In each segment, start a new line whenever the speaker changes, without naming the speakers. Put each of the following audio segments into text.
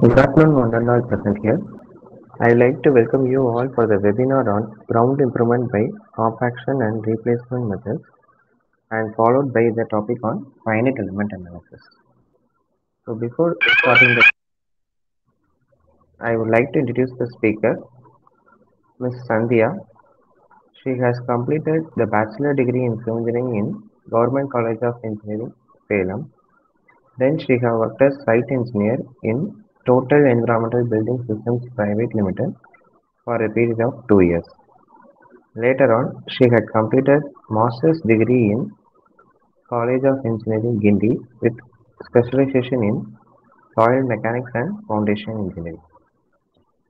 Good afternoon, Vandana present here. I would like to welcome you all for the webinar on ground improvement by compaction and replacement methods and followed by the topic on finite element analysis. So before starting the I would like to introduce the speaker, Ms. Sandhya. She has completed the bachelor degree in civil engineering in Government College of Engineering, Salem. Then she has worked as site engineer in Total Environmental Building Systems Private Limited for a period of two years. Later on, she had completed master's degree in College of Engineering Guindy with specialization in soil mechanics and foundation engineering.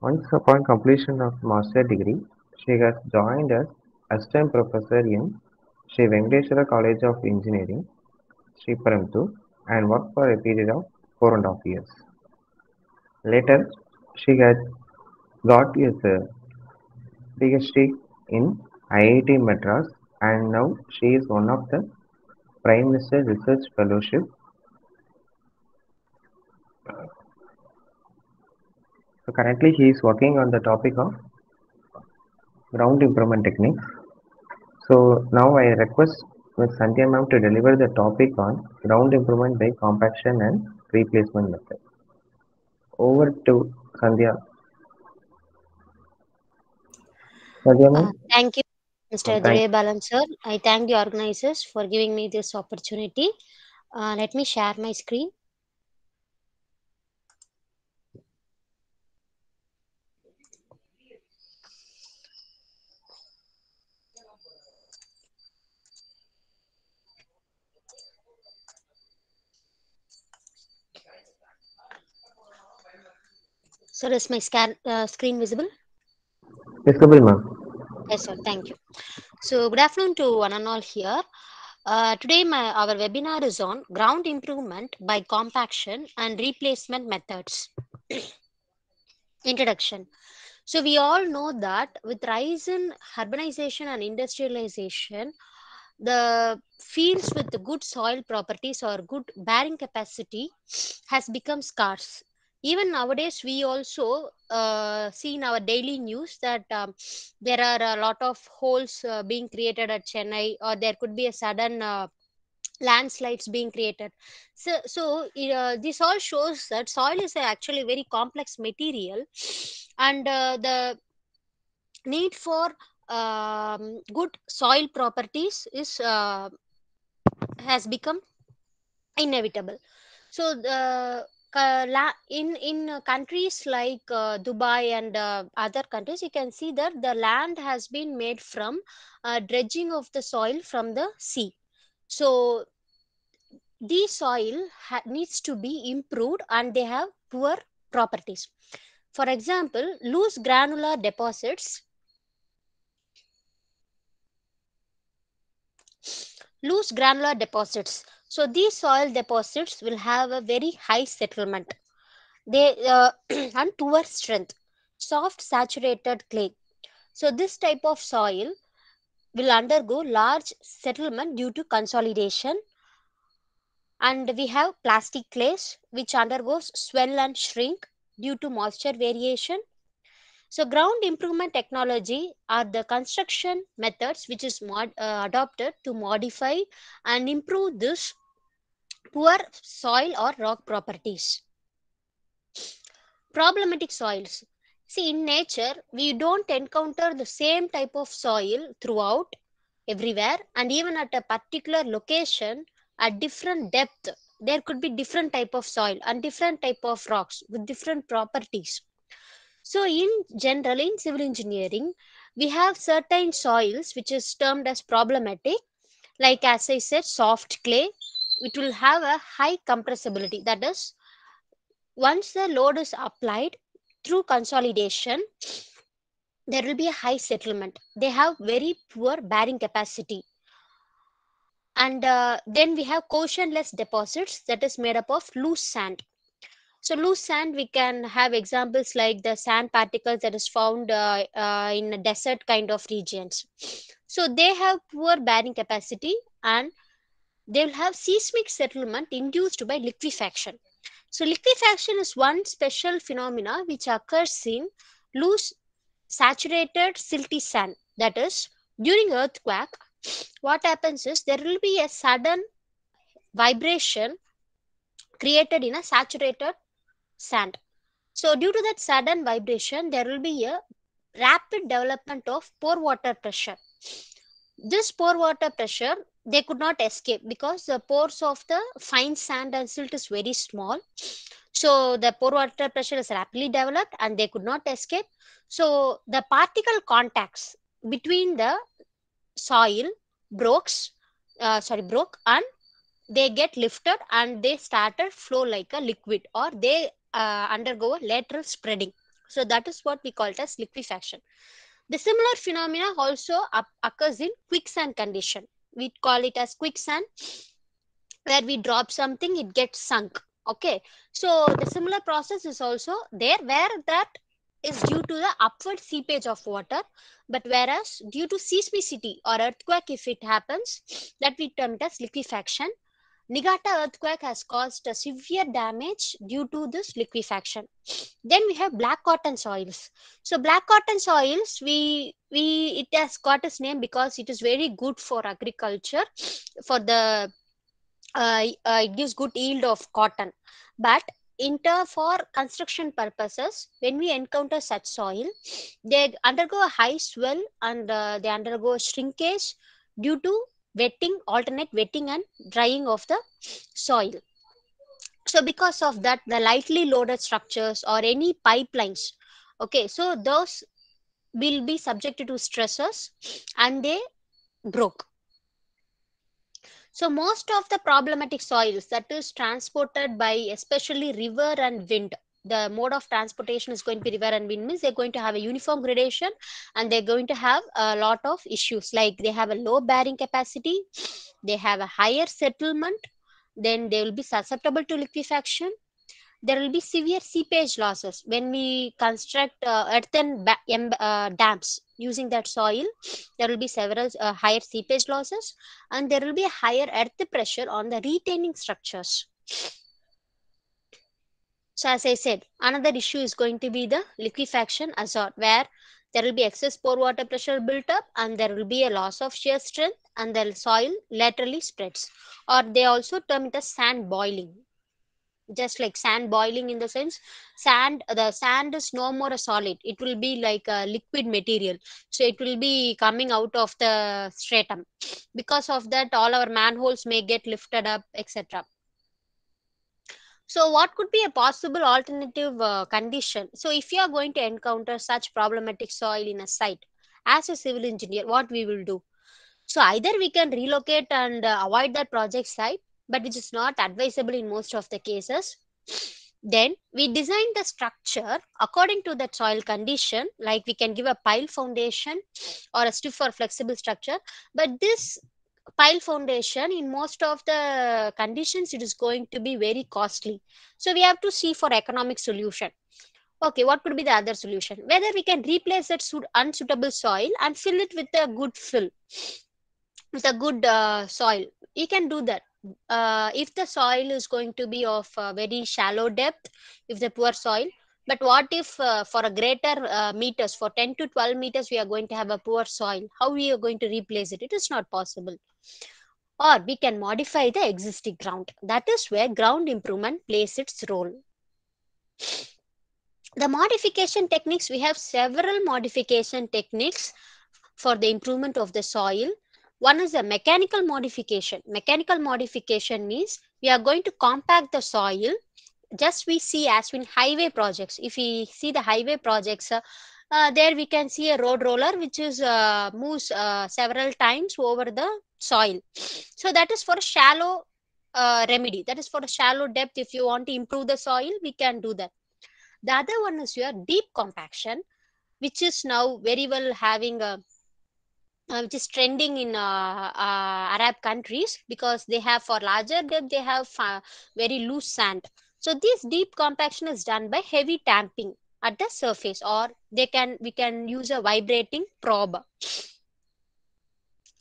Once upon completion of master's degree, she has joined as assistant professor in Sri College of Engineering, Sri Paramtu, and worked for a period of four and a half years. Later, she had got a uh, PhD in IIT Madras and now she is one of the Prime Minister Research Fellowship So currently he is working on the topic of ground improvement techniques. So now I request Ms. Sandhya ma'am to deliver the topic on ground improvement by compaction and replacement method over to Sandhya. Sandhya uh,
thank you, Mr. Adre Balan, sir. I thank the organizers for giving me this opportunity. Uh, let me share my screen. Sir, is my scan, uh, screen visible? Yes, visible, ma'am. Yes, sir. Thank you. So, good afternoon to one and all here. Uh, today, my, our webinar is on ground improvement by compaction and replacement methods. Introduction. So, we all know that with rise in urbanization and industrialization, the fields with the good soil properties or good bearing capacity has become scarce even nowadays we also uh, see in our daily news that um, there are a lot of holes uh, being created at chennai or there could be a sudden uh, landslides being created so so uh, this all shows that soil is actually a very complex material and uh, the need for um, good soil properties is uh, has become inevitable so the uh, in in countries like uh, dubai and uh, other countries you can see that the land has been made from dredging of the soil from the sea so the soil needs to be improved and they have poor properties for example loose granular deposits loose granular deposits so these soil deposits will have a very high settlement. They uh, and poor strength, soft saturated clay. So this type of soil will undergo large settlement due to consolidation. And we have plastic clays which undergoes swell and shrink due to moisture variation so ground improvement technology are the construction methods which is mod, uh, adopted to modify and improve this poor soil or rock properties. Problematic soils. See, in nature, we don't encounter the same type of soil throughout, everywhere, and even at a particular location at different depth. There could be different type of soil and different type of rocks with different properties. So in general, in civil engineering, we have certain soils which is termed as problematic. Like as I said, soft clay, it will have a high compressibility. That is, once the load is applied through consolidation, there will be a high settlement. They have very poor bearing capacity. And uh, then we have cohesionless deposits that is made up of loose sand. So loose sand, we can have examples like the sand particles that is found uh, uh, in desert kind of regions. So they have poor bearing capacity and they will have seismic settlement induced by liquefaction. So liquefaction is one special phenomena which occurs in loose saturated silty sand. That is, during earthquake, what happens is there will be a sudden vibration created in a saturated sand. So due to that sudden vibration, there will be a rapid development of pore water pressure. This pore water pressure, they could not escape because the pores of the fine sand and silt is very small. So the pore water pressure is rapidly developed and they could not escape. So the particle contacts between the soil broke, uh, sorry, broke and they get lifted and they started flow like a liquid or they uh, undergo a lateral spreading. So that is what we call it as liquefaction. The similar phenomena also occurs in quicksand condition. We call it as quicksand where we drop something, it gets sunk. Okay. So the similar process is also there where that is due to the upward seepage of water but whereas due to seismicity or earthquake if it happens that we term it as liquefaction Niigata earthquake has caused a severe damage due to this liquefaction. Then we have black cotton soils. So black cotton soils, we we it has got its name because it is very good for agriculture, for the uh, uh, it gives good yield of cotton. But inter for construction purposes, when we encounter such soil, they undergo a high swell and uh, they undergo shrinkage due to wetting, alternate wetting and drying of the soil. So because of that, the lightly loaded structures or any pipelines, okay, so those will be subjected to stressors and they broke. So most of the problematic soils that is transported by especially river and wind the mode of transportation is going to be river and wind means they're going to have a uniform gradation and they're going to have a lot of issues like they have a low bearing capacity, they have a higher settlement, then they will be susceptible to liquefaction. There will be severe seepage losses when we construct uh, earthen uh, dams using that soil. There will be several uh, higher seepage losses and there will be higher earth pressure on the retaining structures. So as I said, another issue is going to be the liquefaction azot where there will be excess pore water pressure built up and there will be a loss of shear strength and the soil laterally spreads or they also term it as sand boiling just like sand boiling in the sense sand the sand is no more a solid it will be like a liquid material so it will be coming out of the stratum because of that all our manholes may get lifted up etc so what could be a possible alternative uh, condition? So if you are going to encounter such problematic soil in a site, as a civil engineer, what we will do? So either we can relocate and uh, avoid that project site, but which is not advisable in most of the cases. Then we design the structure according to that soil condition, like we can give a pile foundation or a stiff or flexible structure. But this pile foundation in most of the conditions it is going to be very costly so we have to see for economic solution okay what could be the other solution whether we can replace that unsuitable soil and fill it with a good fill with a good uh, soil we can do that uh, if the soil is going to be of uh, very shallow depth if the poor soil but what if uh, for a greater uh, meters for 10 to 12 meters we are going to have a poor soil how we are going to replace it it is not possible or we can modify the existing ground. That is where ground improvement plays its role. The modification techniques, we have several modification techniques for the improvement of the soil. One is the mechanical modification. Mechanical modification means we are going to compact the soil. Just we see as in highway projects. If we see the highway projects, uh, uh, there we can see a road roller which is uh, moves uh, several times over the soil so that is for a shallow uh, remedy that is for a shallow depth if you want to improve the soil we can do that the other one is your deep compaction which is now very well having a uh, which is trending in Arab countries because they have for larger depth, they have very loose sand. So this deep compaction is done by heavy tamping at the surface or they can we can use a vibrating probe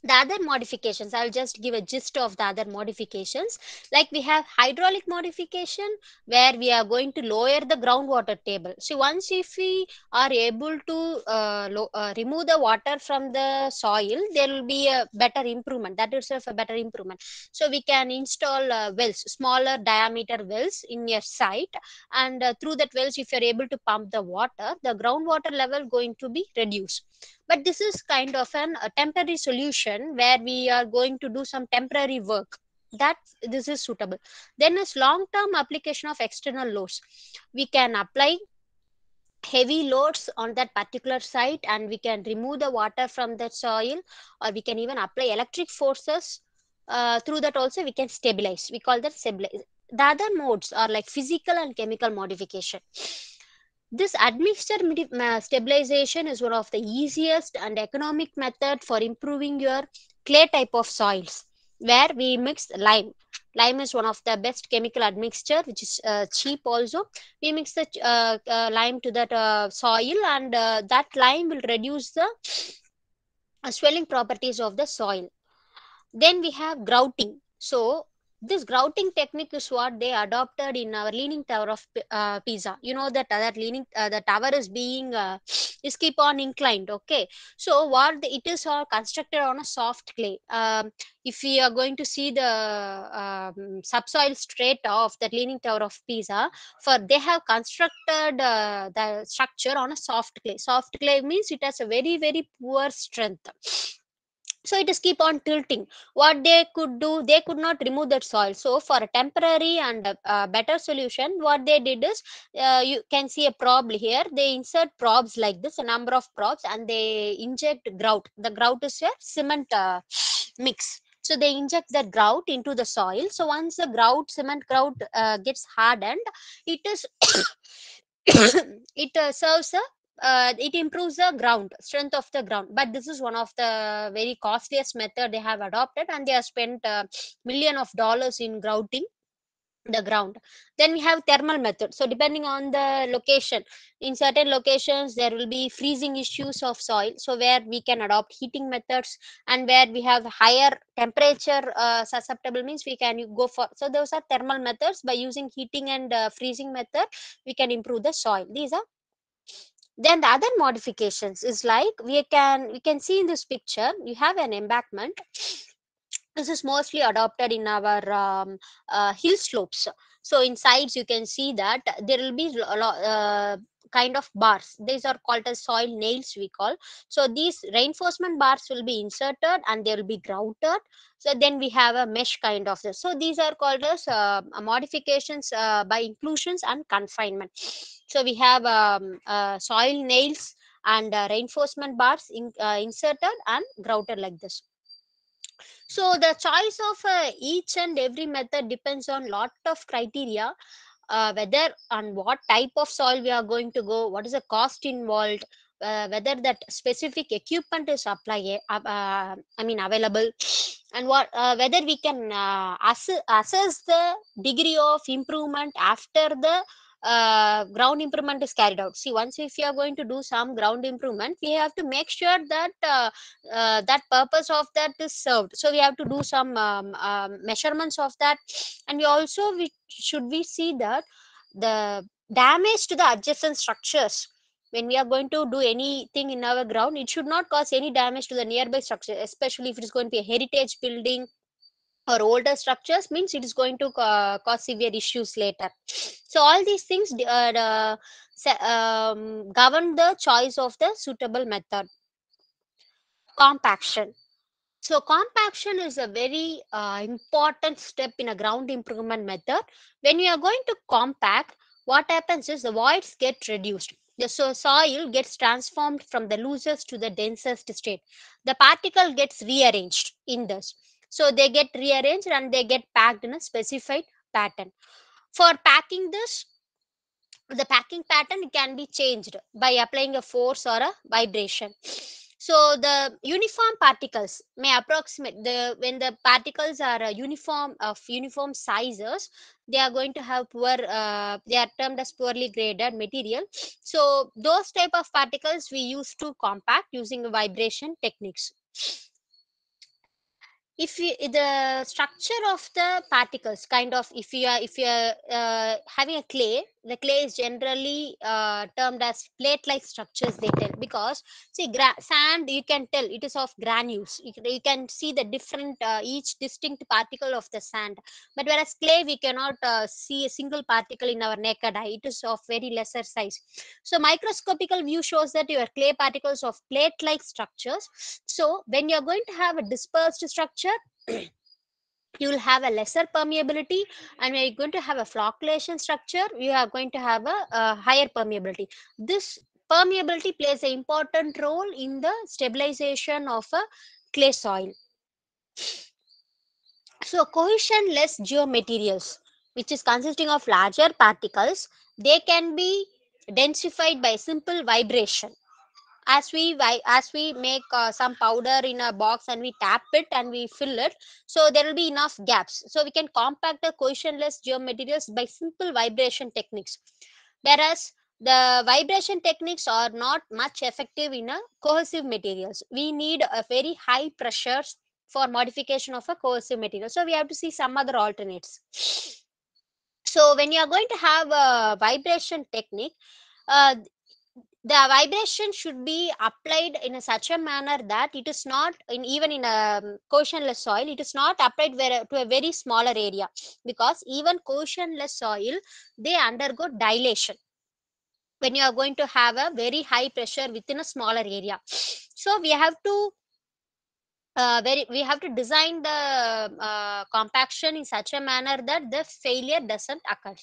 the other modifications i'll just give a gist of the other modifications like we have hydraulic modification where we are going to lower the groundwater table so once if we are able to uh, uh, remove the water from the soil there will be a better improvement that itself a better improvement so we can install uh, wells smaller diameter wells in your site and uh, through that wells if you're able to pump the water the groundwater level going to be reduced but this is kind of an, a temporary solution where we are going to do some temporary work that this is suitable. Then is long-term application of external loads. We can apply heavy loads on that particular site and we can remove the water from that soil or we can even apply electric forces uh, through that also we can stabilize. We call that stabilize. The other modes are like physical and chemical modification. This admixture stabilization is one of the easiest and economic method for improving your clay type of soils where we mix lime. Lime is one of the best chemical admixture which is uh, cheap also. We mix the uh, uh, lime to that uh, soil and uh, that lime will reduce the uh, swelling properties of the soil. Then we have grouting. So this grouting technique is what they adopted in our leaning tower of uh, pisa you know that uh, that leaning uh, the tower is being uh, is keep on inclined okay so what the, it is all constructed on a soft clay um, if we are going to see the um, subsoil strata of that leaning tower of pisa for they have constructed uh, the structure on a soft clay soft clay means it has a very very poor strength so it is keep on tilting what they could do they could not remove that soil so for a temporary and a, a better solution what they did is uh, you can see a probe here they insert probes like this a number of probes and they inject grout the grout is a cement uh, mix so they inject the grout into the soil so once the grout cement grout uh, gets hardened it is it uh, serves a uh, it improves the ground strength of the ground but this is one of the very costliest method they have adopted and they have spent a uh, million of dollars in grouting the ground then we have thermal method so depending on the location in certain locations there will be freezing issues of soil so where we can adopt heating methods and where we have higher temperature uh, susceptible means we can go for so those are thermal methods by using heating and uh, freezing method we can improve the soil these are then the other modifications is like we can we can see in this picture you have an embankment. This is mostly adopted in our um, uh, hill slopes. So in sides you can see that there will be a uh, kind of bars these are called as soil nails we call so these reinforcement bars will be inserted and they will be grouted so then we have a mesh kind of this so these are called as uh, modifications uh, by inclusions and confinement so we have um, uh, soil nails and uh, reinforcement bars in, uh, inserted and grouted like this so the choice of uh, each and every method depends on lot of criteria uh, whether on what type of soil we are going to go, what is the cost involved, uh, whether that specific equipment is apply, uh, uh, I mean available, and what uh, whether we can uh, ass assess the degree of improvement after the uh, ground improvement is carried out. See, once if you are going to do some ground improvement, we have to make sure that uh, uh, that purpose of that is served. So we have to do some um, um, measurements of that, and we also we should we see that the damage to the adjacent structures when we are going to do anything in our ground it should not cause any damage to the nearby structure especially if it is going to be a heritage building or older structures means it is going to uh, cause severe issues later so all these things uh, um, govern the choice of the suitable method compaction so compaction is a very uh, important step in a ground improvement method when you are going to compact what happens is the voids get reduced the so soil gets transformed from the loosest to the densest state the particle gets rearranged in this so they get rearranged and they get packed in a specified pattern. For packing this, the packing pattern can be changed by applying a force or a vibration. So the uniform particles may approximate the when the particles are uniform of uniform sizes, they are going to have poor. Uh, they are termed as poorly graded material. So those type of particles we use to compact using vibration techniques if you, the structure of the particles kind of if you are if you are uh, having a clay the clay is generally uh, termed as plate like structures they tell because see sand you can tell it is of granules you can, you can see the different uh, each distinct particle of the sand but whereas clay we cannot uh, see a single particle in our naked eye it is of very lesser size so microscopical view shows that your clay particles of plate like structures so when you are going to have a dispersed structure structure you will have a lesser permeability and we are going to have a flocculation structure you are going to have a, a higher permeability this permeability plays an important role in the stabilization of a clay soil so cohesionless geomaterials which is consisting of larger particles they can be densified by simple vibration as we as we make uh, some powder in a box and we tap it and we fill it so there will be enough gaps so we can compact the cohesionless geomaterials by simple vibration techniques whereas the vibration techniques are not much effective in a cohesive materials we need a very high pressures for modification of a cohesive material so we have to see some other alternates so when you are going to have a vibration technique uh, the vibration should be applied in a such a manner that it is not in even in a um, cohesionless soil it is not applied where, to a very smaller area because even cohesionless soil they undergo dilation when you are going to have a very high pressure within a smaller area so we have to uh, very we have to design the uh, compaction in such a manner that the failure doesn't occur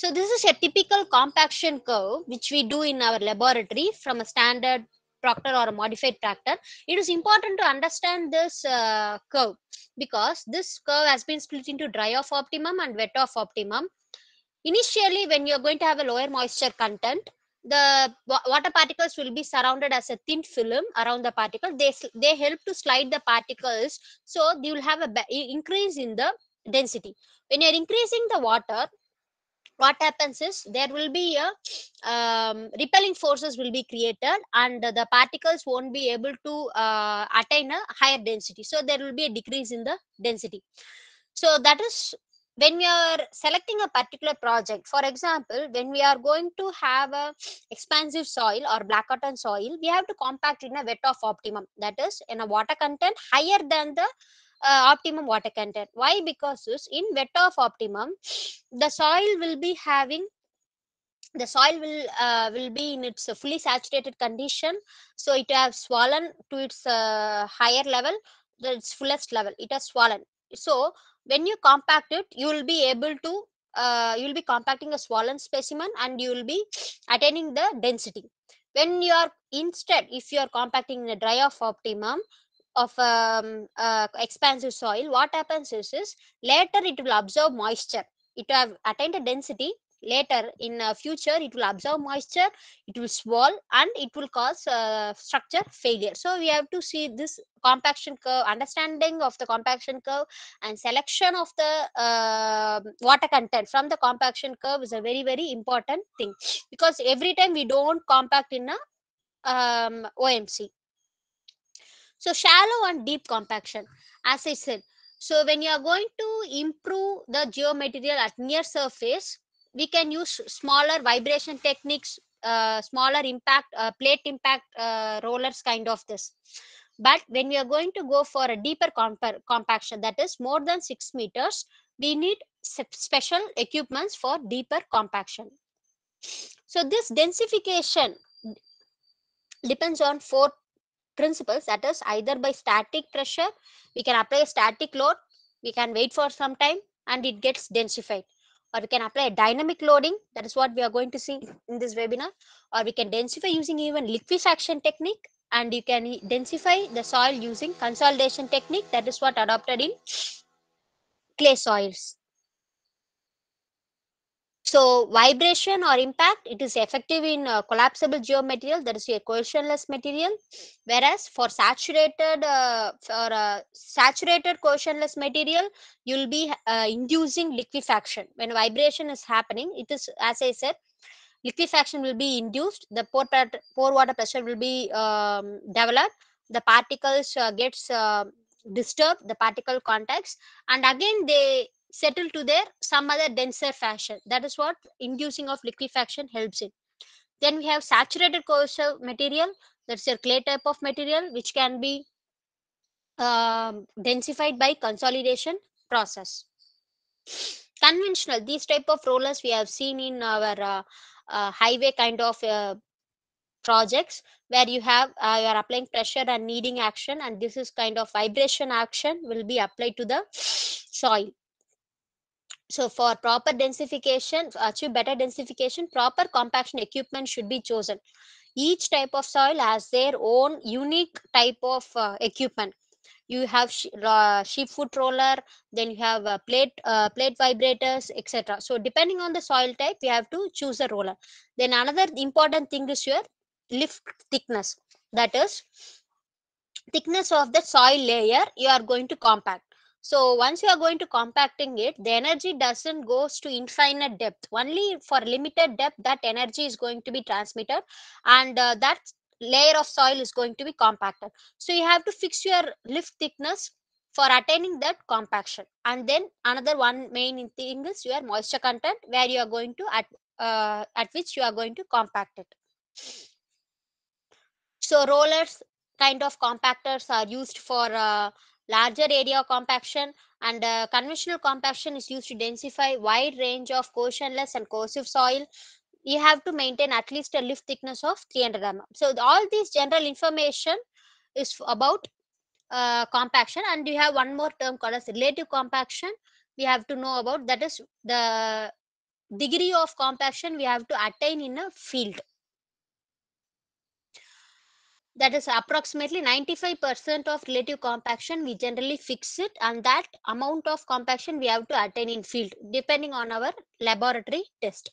so this is a typical compaction curve which we do in our laboratory from a standard tractor or a modified tractor. It is important to understand this uh, curve because this curve has been split into dry off optimum and wet off optimum. Initially, when you're going to have a lower moisture content, the water particles will be surrounded as a thin film around the particle. They, they help to slide the particles so you will have a increase in the density. When you're increasing the water, what happens is there will be a um, repelling forces will be created and the particles won't be able to uh, attain a higher density so there will be a decrease in the density so that is when we are selecting a particular project for example when we are going to have a expansive soil or black cotton soil we have to compact in a wet of optimum that is in a water content higher than the uh, optimum water content. Why? Because in wet of optimum, the soil will be having the soil will uh, will be in its fully saturated condition so it has swollen to its uh, higher level its fullest level it has swollen so when you compact it you will be able to uh, you will be compacting a swollen specimen and you will be attaining the density when you are instead if you are compacting in a dry off optimum of um, uh, expansive soil, what happens is, is later it will absorb moisture. It will have attained a density. Later in uh, future, it will absorb moisture, it will swell and it will cause uh, structure failure. So we have to see this compaction curve, understanding of the compaction curve and selection of the uh, water content from the compaction curve is a very, very important thing because every time we don't compact in a um, OMC so shallow and deep compaction, as I said. So when you are going to improve the geomaterial at near surface, we can use smaller vibration techniques, uh, smaller impact, uh, plate impact uh, rollers kind of this. But when we are going to go for a deeper comp- compaction, that is more than six meters, we need special equipments for deeper compaction. So this densification depends on four principles that is either by static pressure we can apply a static load we can wait for some time and it gets densified or we can apply a dynamic loading that is what we are going to see in this webinar or we can densify using even liquefaction technique and you can densify the soil using consolidation technique that is what adopted in clay soils so vibration or impact, it is effective in uh, collapsible geomaterial, that is a cohesionless material. Whereas for saturated uh, for a uh, saturated cohesionless material, you'll be uh, inducing liquefaction. When vibration is happening, it is as I said, liquefaction will be induced. The pore, pore water pressure will be um, developed. The particles uh, gets disturbed the particle contacts and again they settle to their some other denser fashion. That is what inducing of liquefaction helps in. Then we have saturated coercive material. That's your clay type of material, which can be um, densified by consolidation process. Conventional, these type of rollers we have seen in our uh, uh, highway kind of uh, projects where you have uh, you are applying pressure and kneading action and this is kind of vibration action will be applied to the soil so for proper densification, achieve better densification, proper compaction equipment should be chosen. Each type of soil has their own unique type of uh, equipment. You have sh uh, sheep foot roller, then you have uh, plate uh, plate vibrators, etc. So depending on the soil type, you have to choose a roller. Then another important thing is your lift thickness. That is thickness of the soil layer you are going to compact. So once you are going to compacting it, the energy doesn't goes to infinite depth. Only for limited depth, that energy is going to be transmitted, and uh, that layer of soil is going to be compacted. So you have to fix your lift thickness for attaining that compaction. And then another one main thing is your moisture content, where you are going to at uh, at which you are going to compact it. So rollers kind of compactors are used for uh, larger area compaction and uh, conventional compaction is used to densify wide range of cohesionless and cohesive soil you have to maintain at least a lift thickness of 300 mm so all this general information is about uh, compaction and you have one more term called as relative compaction we have to know about that is the degree of compaction we have to attain in a field that is approximately 95% of relative compaction we generally fix it and that amount of compaction we have to attain in field depending on our laboratory test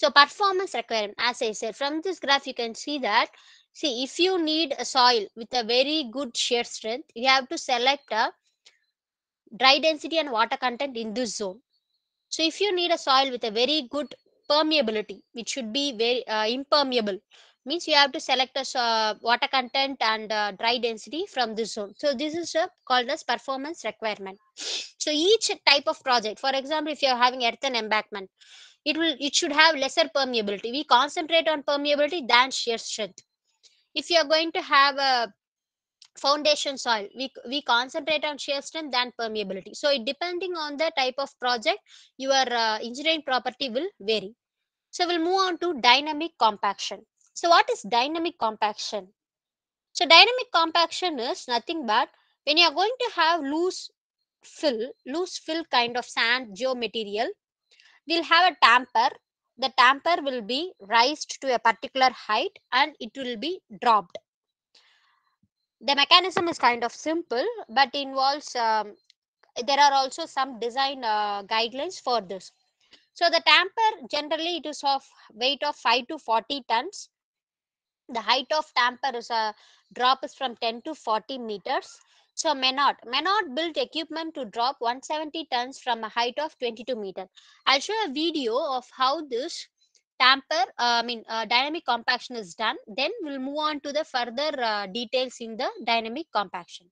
so performance requirement as i said from this graph you can see that see if you need a soil with a very good shear strength you have to select a dry density and water content in this zone so if you need a soil with a very good permeability which should be very uh, impermeable means you have to select a uh, water content and uh, dry density from this zone so this is uh, called as performance requirement so each type of project for example if you are having earthen embankment it will it should have lesser permeability we concentrate on permeability than shear strength if you are going to have a foundation soil we we concentrate on shear strength than permeability so it, depending on the type of project your uh, engineering property will vary so we'll move on to dynamic compaction so what is dynamic compaction? So dynamic compaction is nothing but when you are going to have loose fill, loose fill kind of sand geomaterial, we'll have a tamper. The tamper will be raised to a particular height and it will be dropped. The mechanism is kind of simple but involves um, there are also some design uh, guidelines for this. So the tamper generally it is of weight of 5 to 40 tons the height of tamper is a drop is from 10 to 40 meters. So may not may not build equipment to drop 170 tons from a height of 22 meter. I'll show a video of how this tamper, uh, I mean uh, dynamic compaction is done. Then we'll move on to the further uh, details in the dynamic compaction.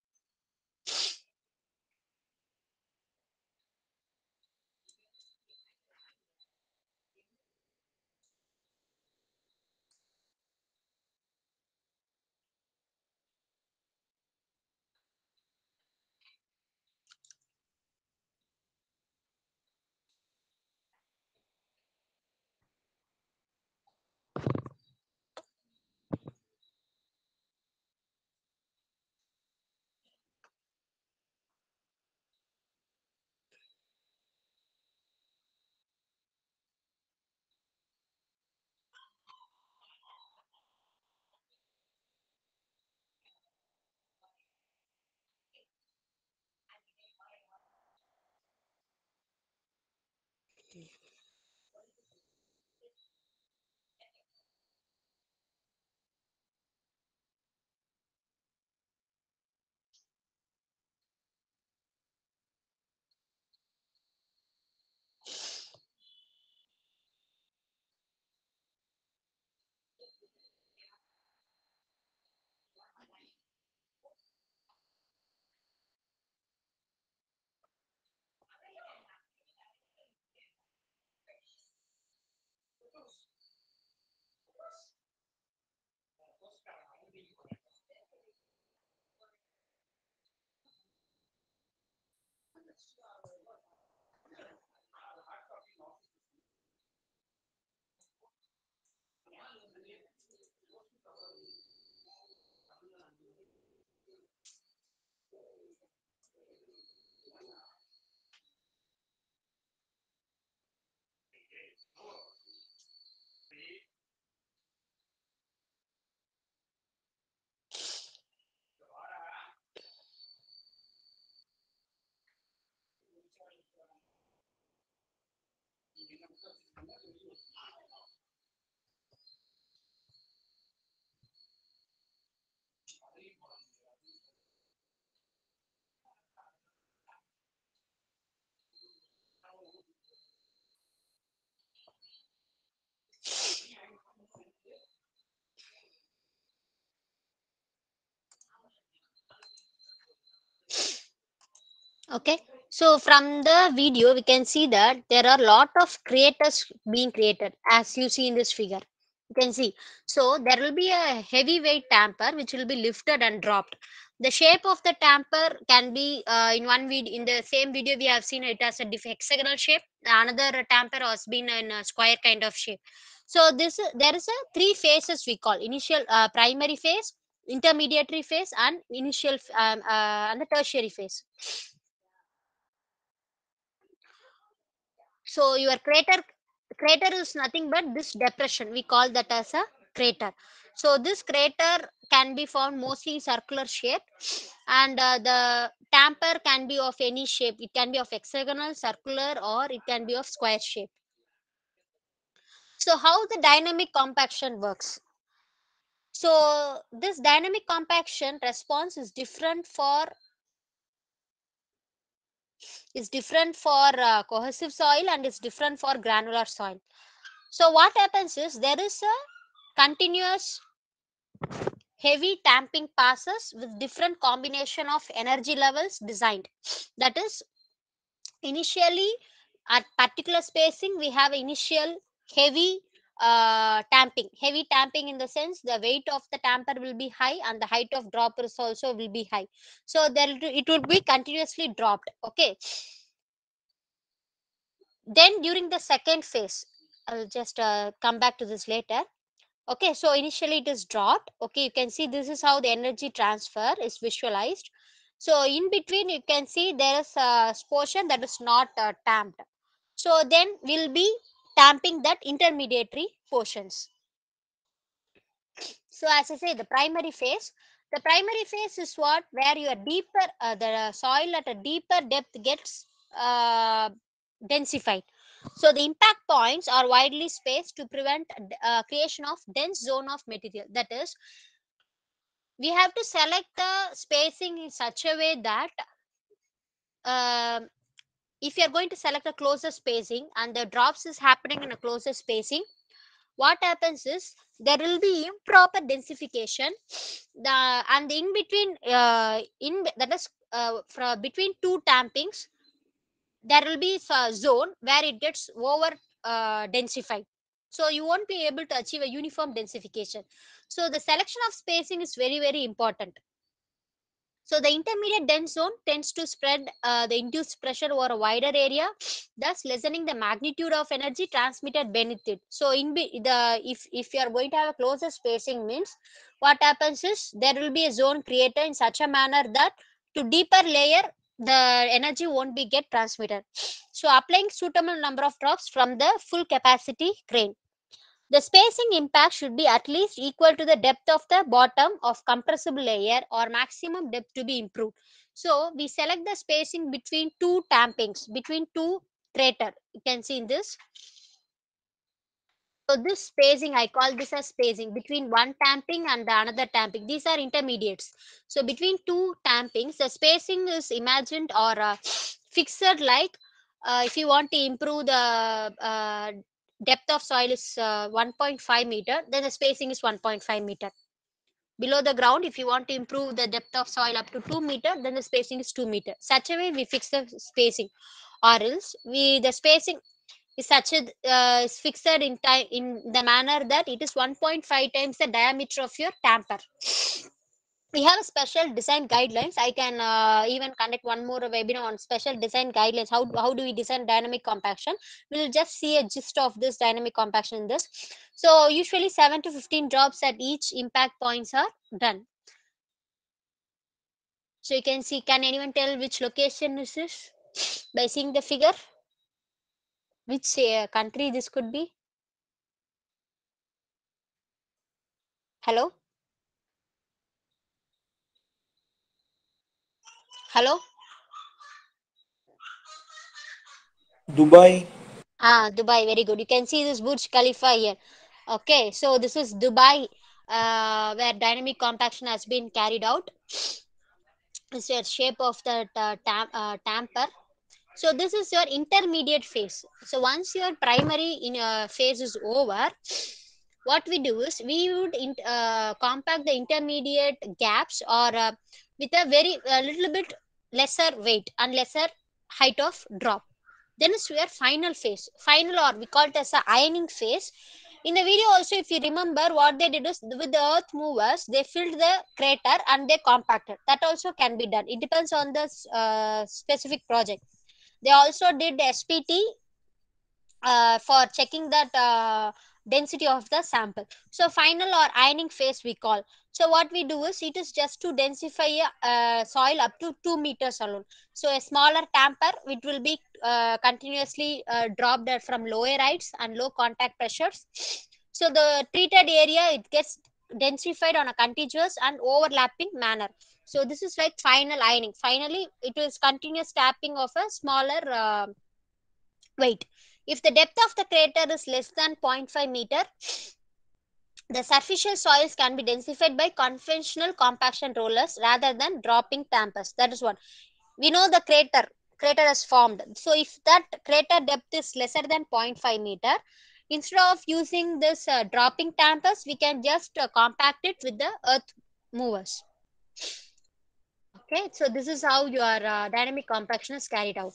Exactly. Deus.
Okay. So from the video, we can see that there are a lot of creators being created as you see in this figure. You can see. So there will be a heavyweight tamper which will be lifted and dropped. The shape of the tamper can be uh, in one video, in the same video we have seen it as a hexagonal shape. Another tamper has been in a square kind of shape. So this there is a three phases we call initial uh, primary phase, intermediary phase and initial um, uh, and the tertiary phase. So your crater crater is nothing but this depression. We call that as a crater. So this crater can be found mostly in circular shape and uh, the tamper can be of any shape. It can be of hexagonal, circular or it can be of square shape. So how the dynamic compaction works? So this dynamic compaction response is different for is different for uh, cohesive soil and is different for granular soil. So what happens is there is a continuous heavy tamping passes with different combination of energy levels designed. That is initially at particular spacing we have initial heavy uh, tamping heavy tamping in the sense the weight of the tamper will be high and the height of droppers also will be high so there it would be continuously dropped okay then during the second phase i'll just uh, come back to this later okay so initially it is dropped okay you can see this is how the energy transfer is visualized so in between you can see there is a portion that is not uh, tamped so then will be tamping that intermediary portions. So as I say, the primary phase, the primary phase is what where your deeper uh, the soil at a deeper depth gets uh, densified. So the impact points are widely spaced to prevent uh, creation of dense zone of material. That is, we have to select the spacing in such a way that um, if you're going to select a closer spacing and the drops is happening in a closer spacing, what happens is there will be improper densification the and the in between uh, in that is uh, from between two tampings there will be a zone where it gets over uh, densified so you won't be able to achieve a uniform densification so the selection of spacing is very very important so the intermediate dense zone tends to spread uh, the induced pressure over a wider area, thus lessening the magnitude of energy transmitted beneath it. So in the if if you are going to have a closer spacing means, what happens is there will be a zone created in such a manner that to deeper layer the energy won't be get transmitted. So applying suitable number of drops from the full capacity crane. The spacing impact should be at least equal to the depth of the bottom of compressible layer or maximum depth to be improved. So we select the spacing between two tampings, between two crater. You can see in this. So this spacing, I call this as spacing between one tamping and the another tamping. These are intermediates. So between two tampings, the spacing is imagined or uh, fixed like uh, if you want to improve the uh, depth of soil is uh, 1.5 meter then the spacing is 1.5 meter below the ground if you want to improve the depth of soil up to 2 meter then the spacing is 2 meter such a way we fix the spacing or else we the spacing is such a uh, is fixed in time in the manner that it is 1.5 times the diameter of your tamper we have a special design guidelines i can uh, even conduct one more webinar on special design guidelines how, how do we design dynamic compaction we'll just see a gist of this dynamic compaction in this so usually 7 to 15 drops at each impact points are done so you can see can anyone tell which location is this by seeing the figure which uh, country this could be hello Hello, Dubai. Ah, Dubai, very good. You can see this Burj Khalifa here. Okay, so this is Dubai, uh, where dynamic compaction has been carried out. This is your shape of the uh, tam uh, tamper. So this is your intermediate phase. So once your primary in, uh, phase is over, what we do is we would in, uh, compact the intermediate gaps or uh, with a very a little bit lesser weight and lesser height of drop. Then it's your final phase. Final or we call it as a ironing phase. In the video also if you remember what they did is with the earth movers they filled the crater and they compacted. That also can be done. It depends on the uh, specific project. They also did SPT uh, for checking that uh, density of the sample. So final or ironing phase we call. So what we do is it is just to densify a uh, soil up to 2 meters alone. So a smaller tamper, it will be uh, continuously uh, dropped from lower heights and low contact pressures. So the treated area, it gets densified on a contiguous and overlapping manner. So this is like final ironing. Finally, it is continuous tapping of a smaller uh, weight. If the depth of the crater is less than 0.5 meter, the superficial soils can be densified by conventional compaction rollers rather than dropping tampers. That is what. We know the crater. Crater has formed. So if that crater depth is lesser than 0.5 meter, instead of using this uh, dropping tampers, we can just uh, compact it with the earth movers. Okay, so this is how your uh, dynamic compaction is carried out.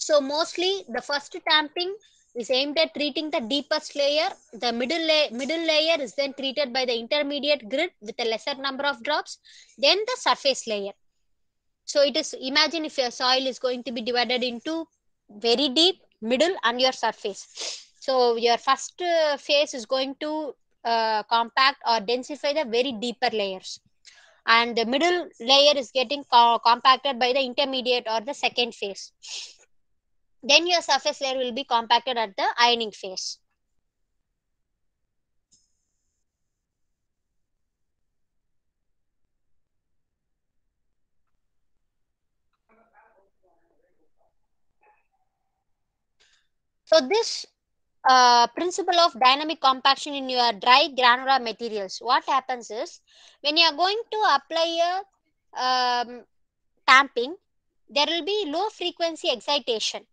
So mostly the first tamping is aimed at treating the deepest layer. The middle, la middle layer is then treated by the intermediate grid with a lesser number of drops, then the surface layer. So it is, imagine if your soil is going to be divided into very deep, middle and your surface. So your first uh, phase is going to uh, compact or densify the very deeper layers. And the middle layer is getting co compacted by the intermediate or the second phase then your surface layer will be compacted at the ironing phase. So this uh, principle of dynamic compaction in your dry granular materials, what happens is when you are going to apply a um, tamping, there will be low frequency excitation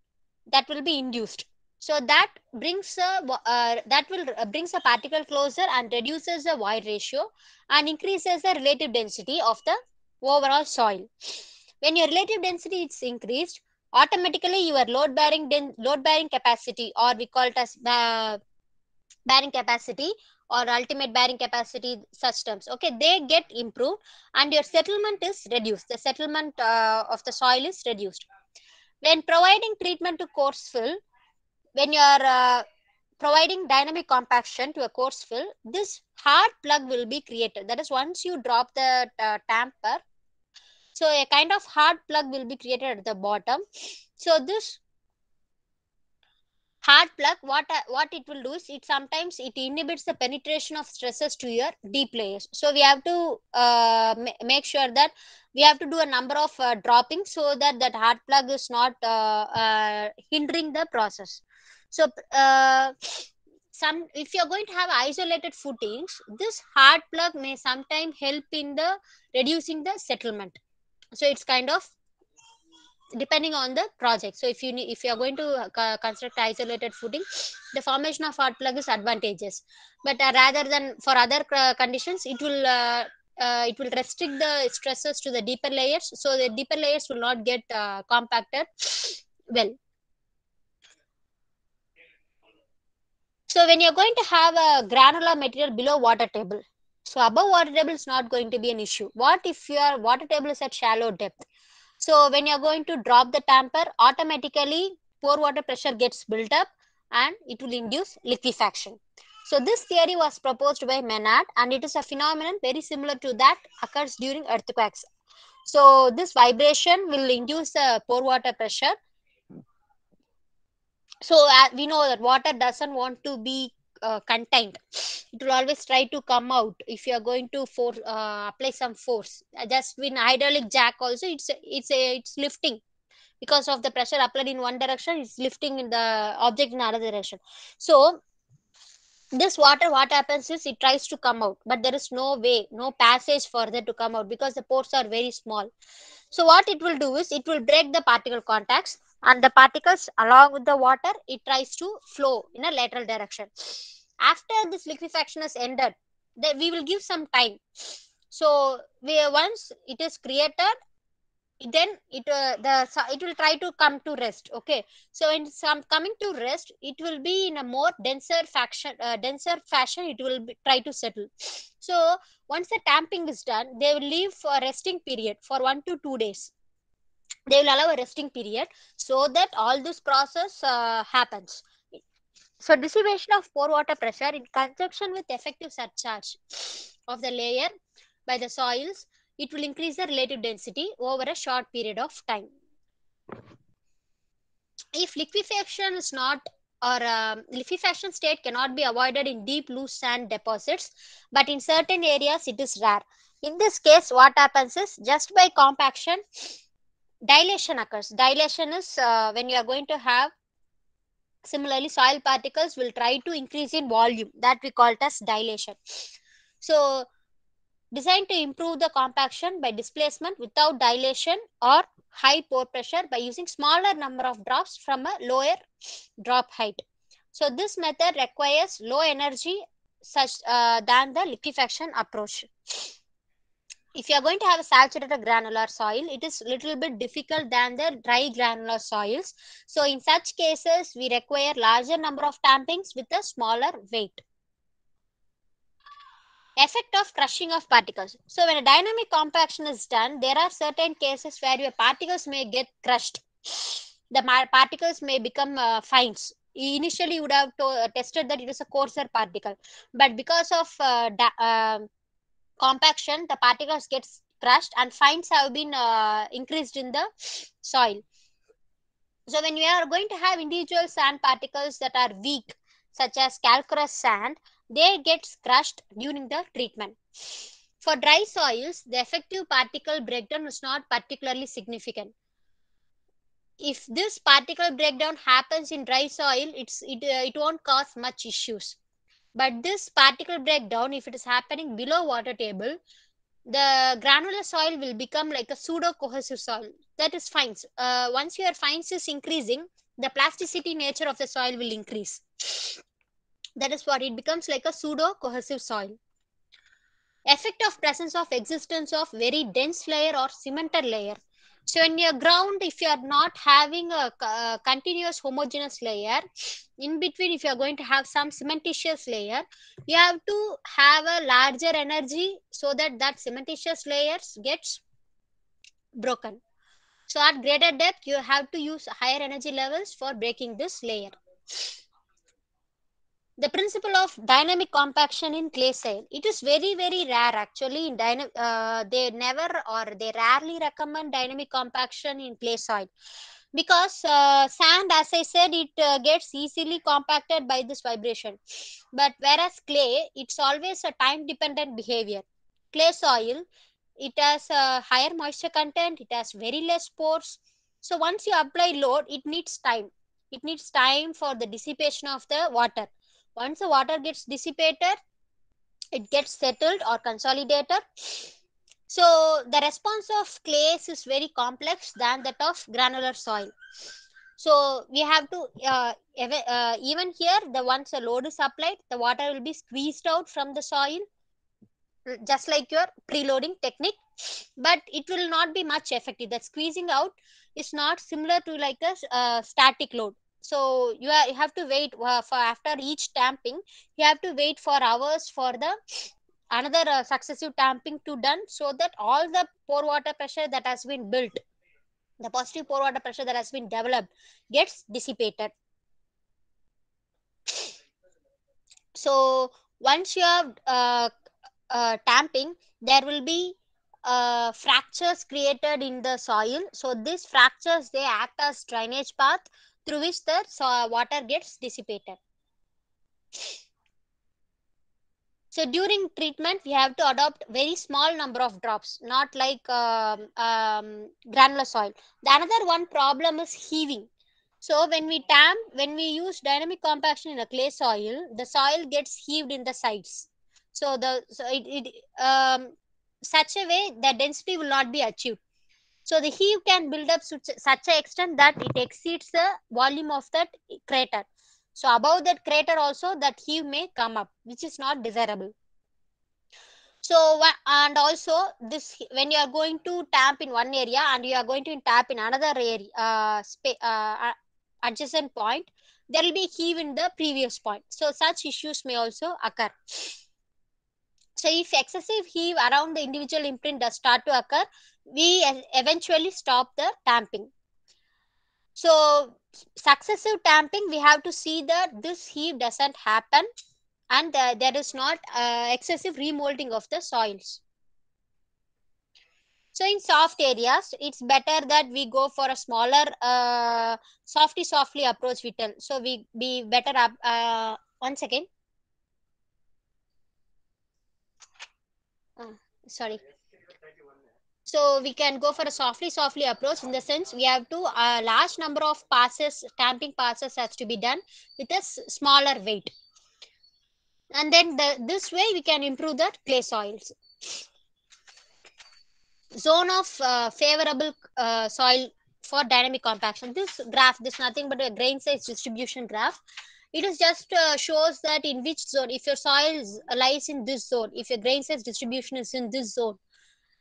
that will be induced so that brings a uh, that will uh, brings a particle closer and reduces the void ratio and increases the relative density of the overall soil when your relative density is increased automatically your load bearing load bearing capacity or we call it as uh, bearing capacity or ultimate bearing capacity such terms okay they get improved and your settlement is reduced the settlement uh, of the soil is reduced when providing treatment to coarse fill, when you are uh, providing dynamic compaction to a coarse fill, this hard plug will be created. That is, once you drop the uh, tamper, so a kind of hard plug will be created at the bottom. So this hard plug what what it will do is it sometimes it inhibits the penetration of stresses to your deep layers so we have to uh, make sure that we have to do a number of uh, droppings so that that hard plug is not uh, uh hindering the process so uh, some if you're going to have isolated footings this hard plug may sometimes help in the reducing the settlement so it's kind of depending on the project so if you if you are going to uh, construct isolated footing the formation of hard plug is advantageous but uh, rather than for other uh, conditions it will uh, uh, it will restrict the stresses to the deeper layers so the deeper layers will not get compacted well so when you're going to have a granular material below water table so above water table is not going to be an issue what if your water table is at shallow depth so when you're going to drop the tamper, automatically pore water pressure gets built up and it will induce liquefaction. So this theory was proposed by Menard and it is a phenomenon very similar to that occurs during earthquakes. So this vibration will induce the pore water pressure. So uh, we know that water doesn't want to be uh, content it will always try to come out if you are going to for uh, apply some force uh, just in hydraulic jack also it's it's a, it's lifting because of the pressure applied in one direction it's lifting in the object in another direction so this water what happens is it tries to come out but there is no way no passage for that to come out because the pores are very small so what it will do is it will break the particle contacts and the particles along with the water, it tries to flow in a lateral direction. After this liquefaction is ended, we will give some time. So we, once it is created, then it uh, the it will try to come to rest okay so in some coming to rest it will be in a more denser fashion uh, denser fashion it will be, try to settle so once the tamping is done they will leave for a resting period for 1 to 2 days they will allow a resting period so that all this process uh, happens so dissipation of pore water pressure in conjunction with effective surcharge of the layer by the soils it will increase the relative density over a short period of time if liquefaction is not or um, liquefaction state cannot be avoided in deep loose sand deposits but in certain areas it is rare in this case what happens is just by compaction dilation occurs. Dilation is uh, when you are going to have similarly soil particles will try to increase in volume that we call it as dilation. So designed to improve the compaction by displacement without dilation or high pore pressure by using smaller number of drops from a lower drop height. So this method requires low energy such uh, than the liquefaction approach if you are going to have a saturated granular soil, it is little bit difficult than the dry granular soils. So in such cases, we require larger number of tampings with a smaller weight. Effect of crushing of particles. So when a dynamic compaction is done, there are certain cases where your particles may get crushed. The particles may become uh, fines initially you would have to, uh, tested that it is a coarser particle but because of uh, um, compaction, the particles gets crushed and fines have been uh, increased in the soil. So when you are going to have individual sand particles that are weak, such as calcareous sand, they gets crushed during the treatment. For dry soils, the effective particle breakdown is not particularly significant. If this particle breakdown happens in dry soil, it's, it, uh, it won't cause much issues. But this particle breakdown, if it is happening below water table, the granular soil will become like a pseudo cohesive soil. That is fines. Uh, once your fines is increasing, the plasticity nature of the soil will increase. That is what it becomes like a pseudo cohesive soil. Effect of presence of existence of very dense layer or cemented layer. So in your ground, if you are not having a, a continuous homogeneous layer, in between, if you are going to have some cementitious layer, you have to have a larger energy so that that cementitious layers gets broken. So at greater depth, you have to use higher energy levels for breaking this layer the principle of dynamic compaction in clay soil it is very very rare actually in dyna- uh, they never or they rarely recommend dynamic compaction in clay soil because uh, sand as i said it uh, gets easily compacted by this vibration but whereas clay it's always a time dependent behavior clay soil it has a higher moisture content it has very less pores so once you apply load it needs time it needs time for the dissipation of the water once the water gets dissipated, it gets settled or consolidated. So the response of clays is very complex than that of granular soil. So we have to, uh, uh, even here, the once a load is applied, the water will be squeezed out from the soil, just like your preloading technique, but it will not be much effective. That squeezing out is not similar to like a uh, static load so you, are, you have to wait uh, for after each tamping you have to wait for hours for the another uh, successive tamping to done so that all the pore water pressure that has been built the positive pore water pressure that has been developed gets dissipated so once you have uh, uh, tamping there will be uh, fractures created in the soil so these fractures they act as drainage path through which the water gets dissipated. So during treatment, we have to adopt very small number of drops, not like um, um, granular soil. The another one problem is heaving. So when we tam, when we use dynamic compaction in a clay soil, the soil gets heaved in the sides. So the so it, it um, such a way the density will not be achieved. So the heave can build up such, such an extent that it exceeds the volume of that crater. So above that crater also that heave may come up, which is not desirable. So and also this when you are going to tap in one area and you are going to tap in another area uh, uh, adjacent point, there will be heave in the previous point. So such issues may also occur. So if excessive heave around the individual imprint does start to occur, we eventually stop the tamping. So successive tamping, we have to see that this heave doesn't happen and uh, there is not uh, excessive remolding of the soils. So in soft areas, it's better that we go for a smaller uh, softy softly approach we tell. So we be better up uh, once again. Uh, sorry. So we can go for a softly, softly approach in the sense we have to a uh, large number of passes, stamping passes has to be done with a smaller weight. And then the, this way we can improve the clay soils. Zone of uh, favorable uh, soil for dynamic compaction. This graph, this nothing but a grain size distribution graph it is just uh, shows that in which zone if your soil lies in this zone if your grain size distribution is in this zone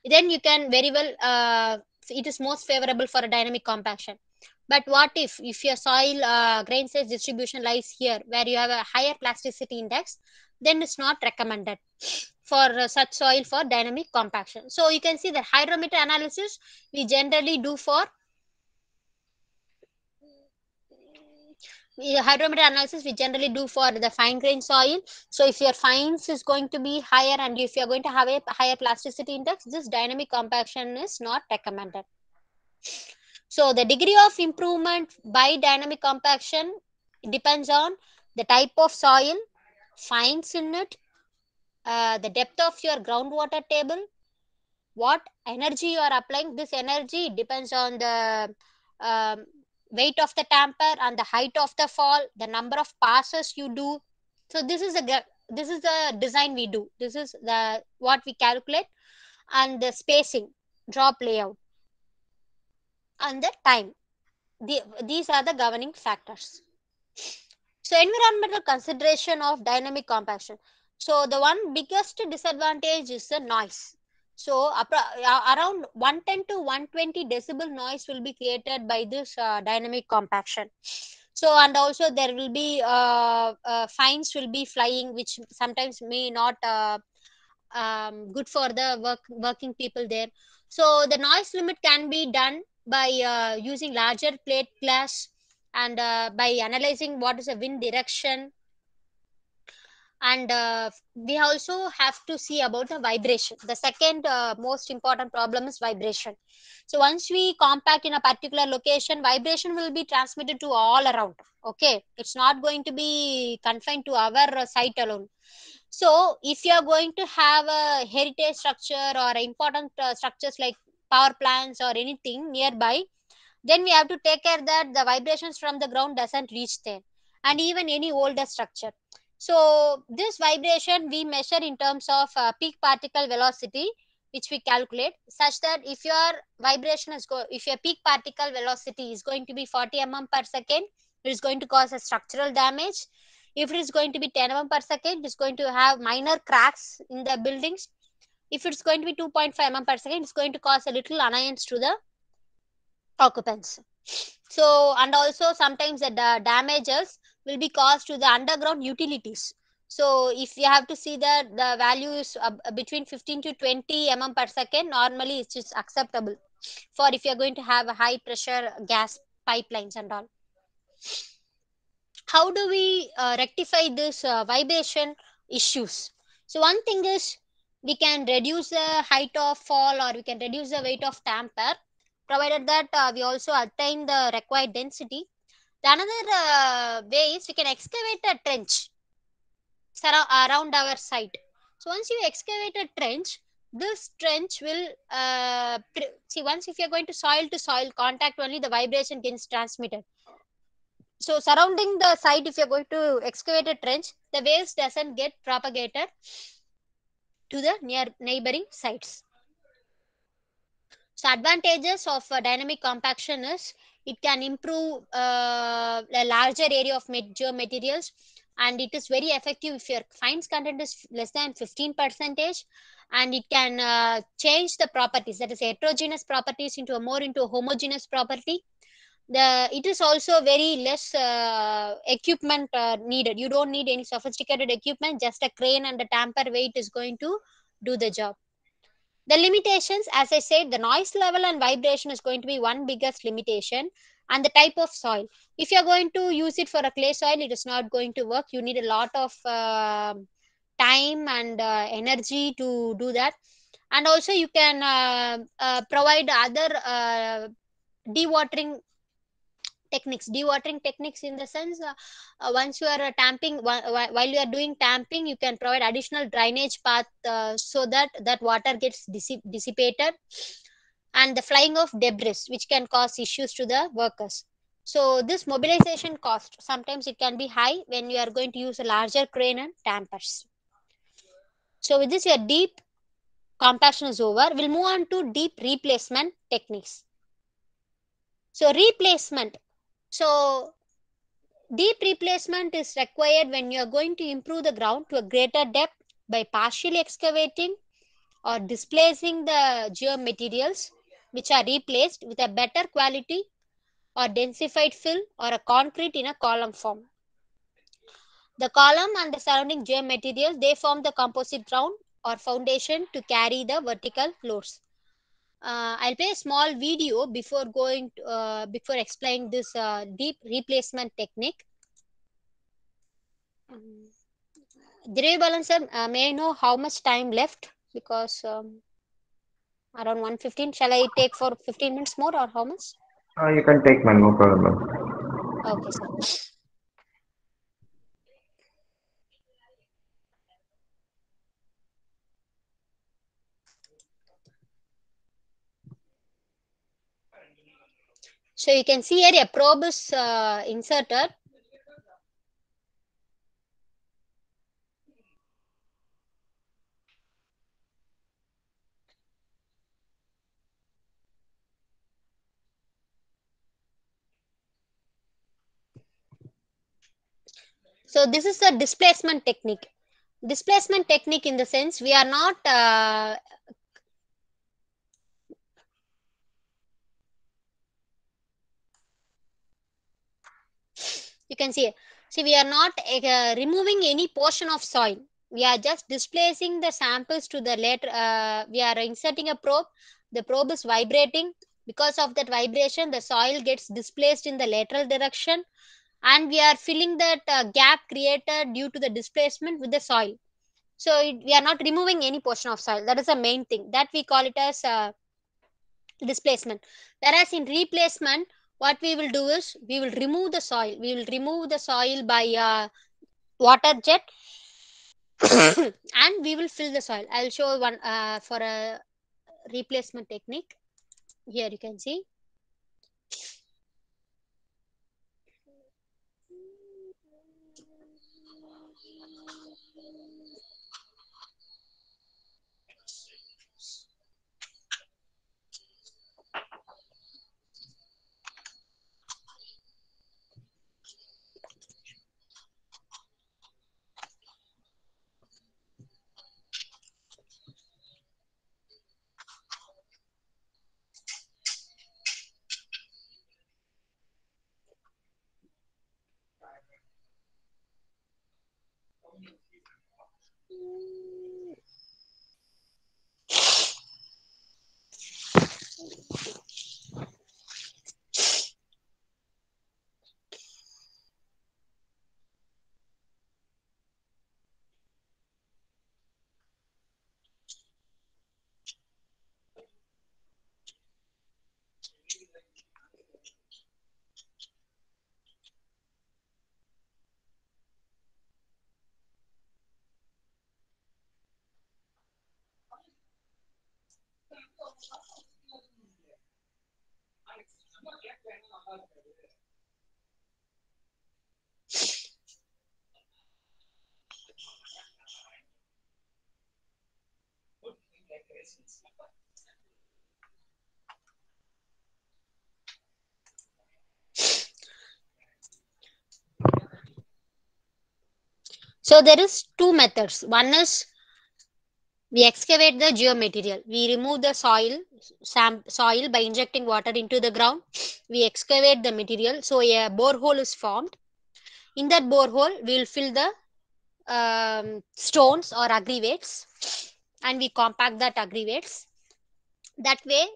then you can very well uh, it is most favorable for a dynamic compaction but what if if your soil uh, grain size distribution lies here where you have a higher plasticity index then it's not recommended for uh, such soil for dynamic compaction so you can see the hydrometer analysis we generally do for hydrometer analysis we generally do for the fine grain soil so if your fines is going to be higher and if you're going to have a higher plasticity index this dynamic compaction is not recommended so the degree of improvement by dynamic compaction depends on the type of soil fines in it uh, the depth of your groundwater table what energy you are applying this energy depends on the um, weight of the tamper and the height of the fall, the number of passes you do. So this is a this is the design we do. This is the what we calculate and the spacing, drop layout and the time. The, these are the governing factors. So environmental consideration of dynamic compaction. So the one biggest disadvantage is the noise. So uh, around 110 to 120 decibel noise will be created by this uh, dynamic compaction. So and also there will be uh, uh, fines will be flying, which sometimes may not uh, um, good for the work working people there. So the noise limit can be done by uh, using larger plate glass and by analyzing what is the wind direction and uh, we also have to see about the vibration the second uh, most important problem is vibration so once we compact in a particular location vibration will be transmitted to all around okay it's not going to be confined to our uh, site alone so if you are going to have a heritage structure or important uh, structures like power plants or anything nearby then we have to take care that the vibrations from the ground doesn't reach there and even any older structure so this vibration we measure in terms of uh, peak particle velocity, which we calculate such that if your vibration is go if your peak particle velocity is going to be 40 mm per second, it is going to cause a structural damage. If it is going to be 10 mm per second, it's going to have minor cracks in the buildings. If it's going to be 2.5 mm per second, it's going to cause a little annoyance to the occupants. So, and also sometimes the damages will be cost to the underground utilities. So if you have to see that the value is between 15 to 20 mm per second, normally it's just acceptable for if you're going to have a high pressure gas pipelines and all. How do we uh, rectify this uh, vibration issues? So one thing is we can reduce the height of fall or we can reduce the weight of tamper provided that uh, we also attain the required density another uh, way is we can excavate a trench around our site. So once you excavate a trench, this trench will uh, see once if you're going to soil to soil contact only the vibration gets transmitted so surrounding the site if you're going to excavate a trench the waves doesn't get propagated to the near neighboring sites so advantages of uh, dynamic compaction is it can improve uh, a larger area of major materials and it is very effective if your fines content is less than 15 percentage and it can uh, change the properties that is heterogeneous properties into a more into a homogeneous property the it is also very less uh, equipment uh, needed you don't need any sophisticated equipment just a crane and a tamper weight is going to do the job the limitations, as I said, the noise level and vibration is going to be one biggest limitation and the type of soil. If you're going to use it for a clay soil, it is not going to work. You need a lot of uh, time and uh, energy to do that. And also you can uh, uh provide other uh, dewatering techniques dewatering techniques in the sense uh, uh once you are uh, tamping while you are doing tamping you can provide additional drainage path uh, so that that water gets dissip dissipated and the flying of debris which can cause issues to the workers so this mobilization cost sometimes it can be high when you are going to use a larger crane and tampers so with this your deep compaction is over we'll move on to deep replacement techniques so replacement so deep replacement is required when you are going to improve the ground to a greater depth by partially excavating or displacing the geomaterials which are replaced with a better quality or densified fill or a concrete in a column form. The column and the surrounding geomaterials, they form the composite ground or foundation to carry the vertical loads uh, I'll play a small video before going to, uh, before explaining this uh, deep replacement technique. Um, Derivative balancer, uh, may I know how much time left? Because um, around 115, shall I take for 15 minutes more or how much?
Uh, you can take, one no problem.
Okay, sir. So you can see here a probe is uh, inserted. So this is a displacement technique. Displacement technique in the sense we are not uh, you can see see we are not eh, uh, removing any portion of soil we are just displacing the samples to the later uh, we are inserting a probe the probe is vibrating because of that vibration the soil gets displaced in the lateral direction and we are filling that uh, gap created due to the displacement with the soil so it, we are not removing any portion of soil that is the main thing that we call it as uh, displacement whereas in replacement what we will do is we will remove the soil. We will remove the soil by a water jet and we will fill the soil. I'll show one uh, for a replacement technique. Here you can see. So there is two methods. One is we excavate the geomaterial we remove the soil soil by injecting water into the ground we excavate the material so a borehole is formed in that borehole we will fill the um, stones or aggregates and we compact that aggregates that way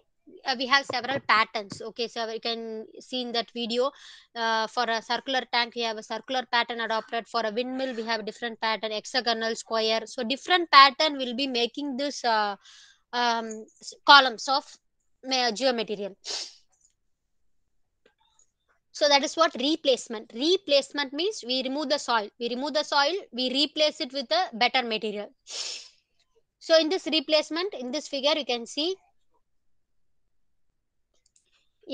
uh, we have several patterns okay so you can see in that video uh, for a circular tank we have a circular pattern adopted for a windmill we have a different pattern hexagonal square so different pattern will be making this uh, um, columns of geomaterial so that is what replacement replacement means we remove the soil we remove the soil we replace it with a better material so in this replacement in this figure you can see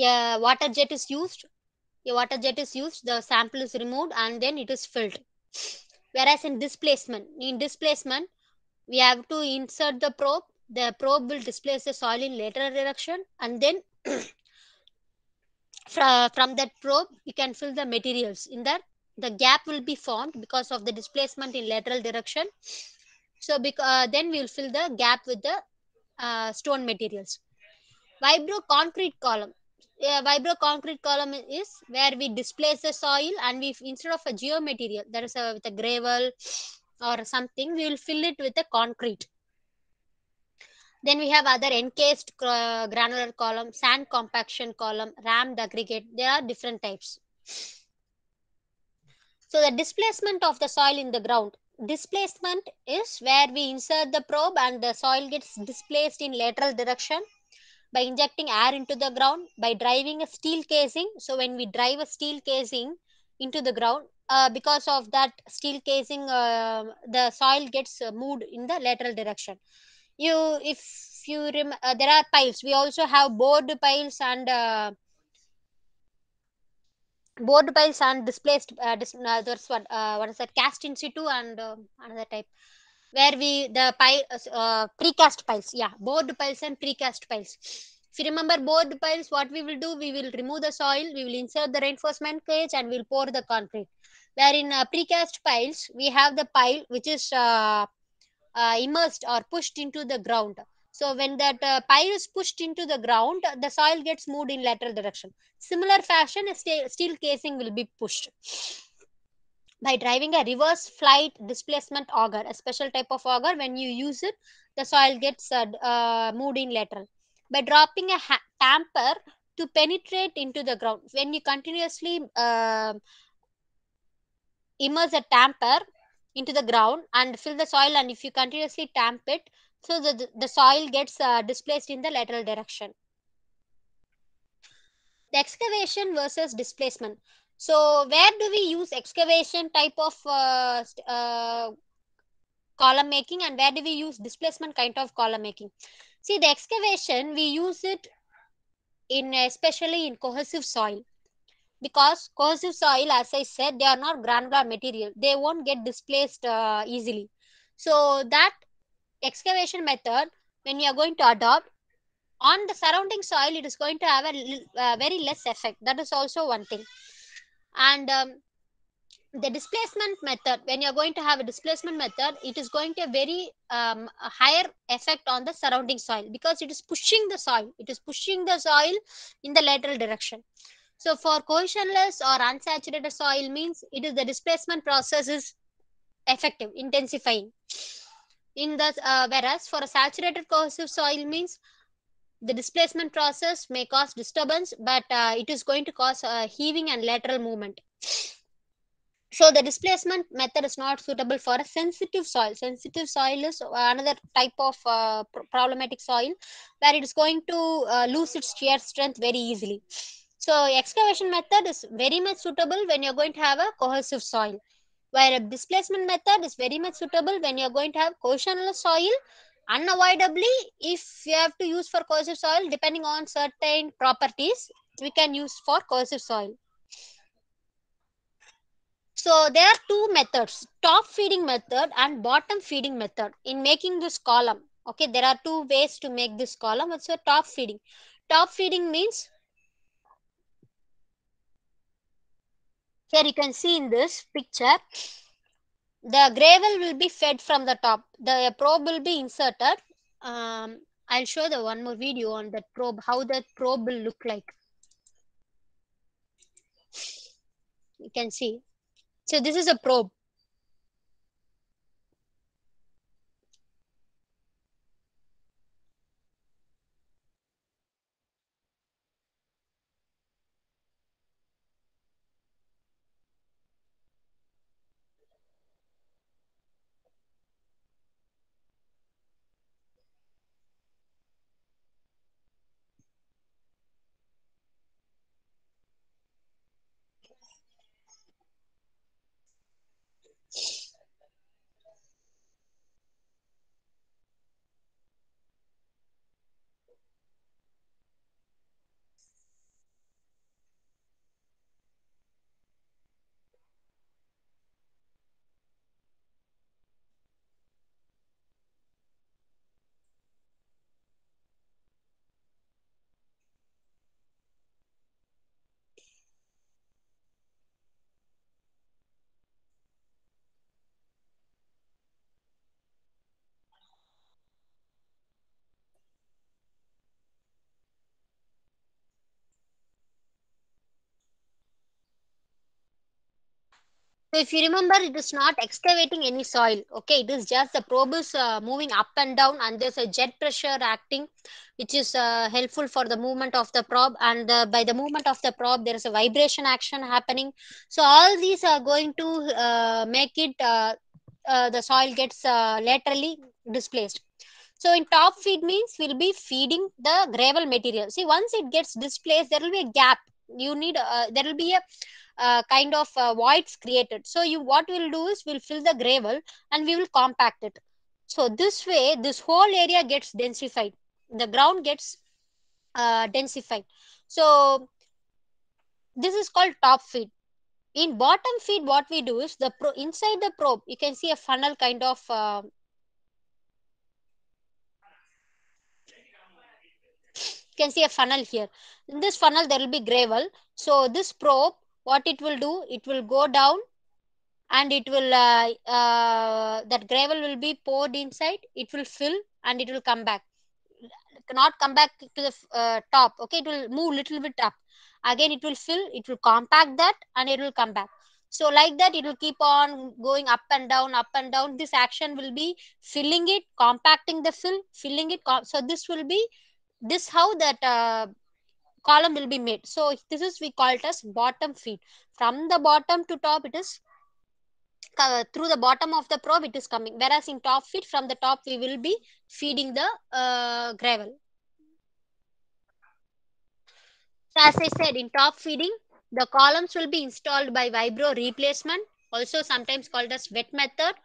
a water jet is used a water jet is used the sample is removed and then it is filled whereas in displacement in displacement we have to insert the probe the probe will displace the soil in lateral direction and then from that probe you can fill the materials in that the gap will be formed because of the displacement in lateral direction so because uh, then we will fill the gap with the uh, stone materials vibro concrete column uh, vibro concrete column is where we displace the soil and we instead of a geo material that is a, with a gravel or something we will fill it with a concrete then we have other encased uh, granular column sand compaction column rammed aggregate there are different types so the displacement of the soil in the ground displacement is where we insert the probe and the soil gets displaced in lateral direction by injecting air into the ground, by driving a steel casing. So when we drive a steel casing into the ground, uh, because of that steel casing, uh, the soil gets uh, moved in the lateral direction. You, if you rem uh, there are piles. We also have board piles and uh, board piles and displaced. Uh, dis that's what what is that? Cast in situ and another type where we the pile uh, precast piles yeah board piles and precast piles if you remember board piles what we will do we will remove the soil we will insert the reinforcement cage and we'll pour the concrete where in uh, precast piles we have the pile which is uh, uh immersed or pushed into the ground so when that uh, pile is pushed into the ground the soil gets moved in lateral direction similar fashion a steel casing will be pushed by driving a reverse flight displacement auger, a special type of auger. When you use it, the soil gets uh, uh, moved in lateral. By dropping a tamper to penetrate into the ground, when you continuously uh, immerse a tamper into the ground and fill the soil, and if you continuously tamp it, so the, the soil gets uh, displaced in the lateral direction. The excavation versus displacement. So where do we use excavation type of uh, uh, column making and where do we use displacement kind of column making? See the excavation, we use it in especially in cohesive soil because cohesive soil, as I said, they are not granular material. They won't get displaced uh, easily. So that excavation method, when you are going to adopt, on the surrounding soil, it is going to have a, a uh, very less effect. That is also one thing and um, the displacement method when you're going to have a displacement method it is going to a very um, a higher effect on the surrounding soil because it is pushing the soil it is pushing the soil in the lateral direction so for cohesionless or unsaturated soil means it is the displacement process is effective intensifying in the uh, whereas for a saturated cohesive soil means the displacement process may cause disturbance, but uh, it is going to cause uh, heaving and lateral movement. So the displacement method is not suitable for a sensitive soil. Sensitive soil is another type of uh, problematic soil where it is going to uh, lose its shear strength very easily. So excavation method is very much suitable when you're going to have a cohesive soil, where a displacement method is very much suitable when you're going to have cohesionless soil unavoidably if you have to use for cohesive soil depending on certain properties we can use for cohesive soil so there are two methods top feeding method and bottom feeding method in making this column okay there are two ways to make this column What's your top feeding top feeding means here you can see in this picture the gravel will be fed from the top. The probe will be inserted. Um, I'll show the one more video on that probe, how that probe will look like. You can see. So this is a probe. So if you remember, it is not excavating any soil. Okay, it is just the probe is uh, moving up and down and there's a jet pressure acting, which is uh, helpful for the movement of the probe. And uh, by the movement of the probe, there is a vibration action happening. So all these are going to uh, make it, uh, uh, the soil gets laterally displaced. So in top feed means we'll be feeding the gravel material. See, once it gets displaced, there will be a gap. You need, there will be a uh, kind of uh, voids created so you what we'll do is we'll fill the gravel and we will compact it so this way this whole area gets densified the ground gets uh, densified so this is called top feed in bottom feed what we do is the pro inside the probe you can see a funnel kind of uh, you can see a funnel here in this funnel there will be gravel so this probe what it will do it will go down and it will uh, uh, that gravel will be poured inside it will fill and it will come back not come back to the uh, top okay it will move little bit up again it will fill it will compact that and it will come back so like that it will keep on going up and down up and down this action will be filling it compacting the fill filling it so this will be this how that uh, column will be made so this is we call it as bottom feed from the bottom to top it is uh, through the bottom of the probe it is coming whereas in top feed from the top we will be feeding the uh, gravel so as i said in top feeding the columns will be installed by vibro replacement also sometimes called as wet method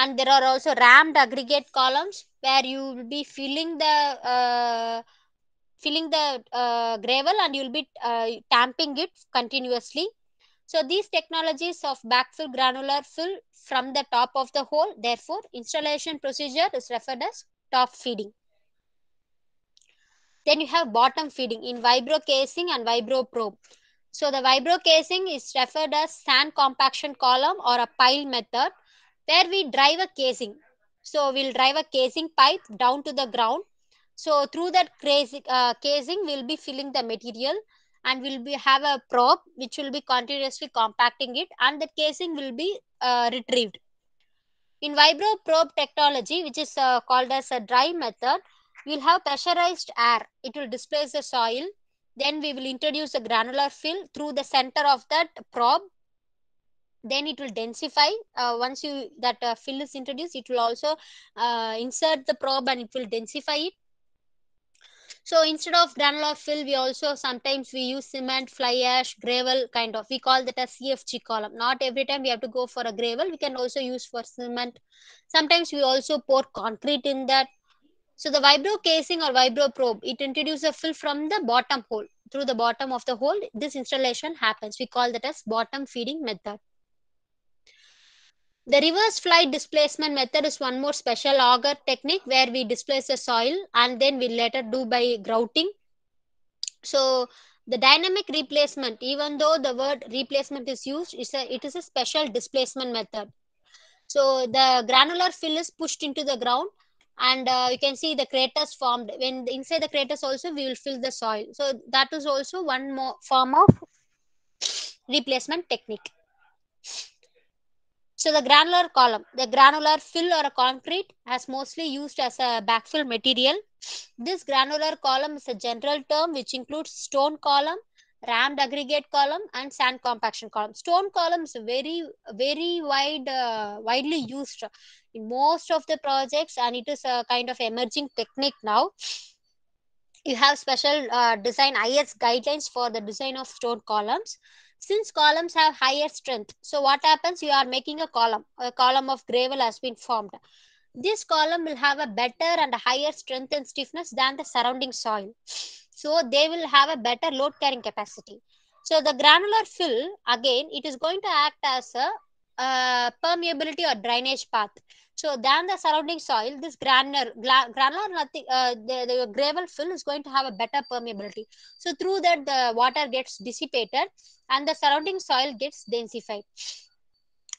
and there are also rammed aggregate columns where you will be filling the uh, filling the uh, gravel and you'll be uh, tamping it continuously. So these technologies of backfill granular fill from the top of the hole. Therefore, installation procedure is referred as top feeding. Then you have bottom feeding in vibro casing and vibro probe. So the vibro casing is referred as sand compaction column or a pile method where we drive a casing. So we'll drive a casing pipe down to the ground so through that crazy, uh, casing, we'll be filling the material and we'll be have a probe which will be continuously compacting it and the casing will be uh, retrieved. In vibro probe technology, which is uh, called as a dry method, we'll have pressurized air. It will displace the soil. Then we will introduce a granular fill through the center of that probe. Then it will densify. Uh, once you that uh, fill is introduced, it will also uh, insert the probe and it will densify it so instead of granular fill, we also sometimes we use cement, fly ash, gravel kind of. We call that as CFG column. Not every time we have to go for a gravel. We can also use for cement. Sometimes we also pour concrete in that. So the vibro casing or vibro probe, it introduces a fill from the bottom hole. Through the bottom of the hole, this installation happens. We call that as bottom feeding method. The reverse flight displacement method is one more special auger technique where we displace the soil and then we later do by grouting. So the dynamic replacement, even though the word replacement is used, is a, it is a special displacement method. So the granular fill is pushed into the ground and uh, you can see the craters formed. When inside the craters also, we will fill the soil. So that is also one more form of replacement technique. So the granular column, the granular fill or a concrete as mostly used as a backfill material. This granular column is a general term which includes stone column, rammed aggregate column and sand compaction column. Stone column is very, very wide, uh, widely used in most of the projects and it is a kind of emerging technique now. You have special uh, design IS guidelines for the design of stone columns. Since columns have higher strength, so what happens? You are making a column. A column of gravel has been formed. This column will have a better and a higher strength and stiffness than the surrounding soil. So they will have a better load carrying capacity. So the granular fill, again, it is going to act as a uh, permeability or drainage path. So than the surrounding soil, this granular, granular nothing, uh, the, the gravel fill is going to have a better permeability. So through that, the water gets dissipated and the surrounding soil gets densified.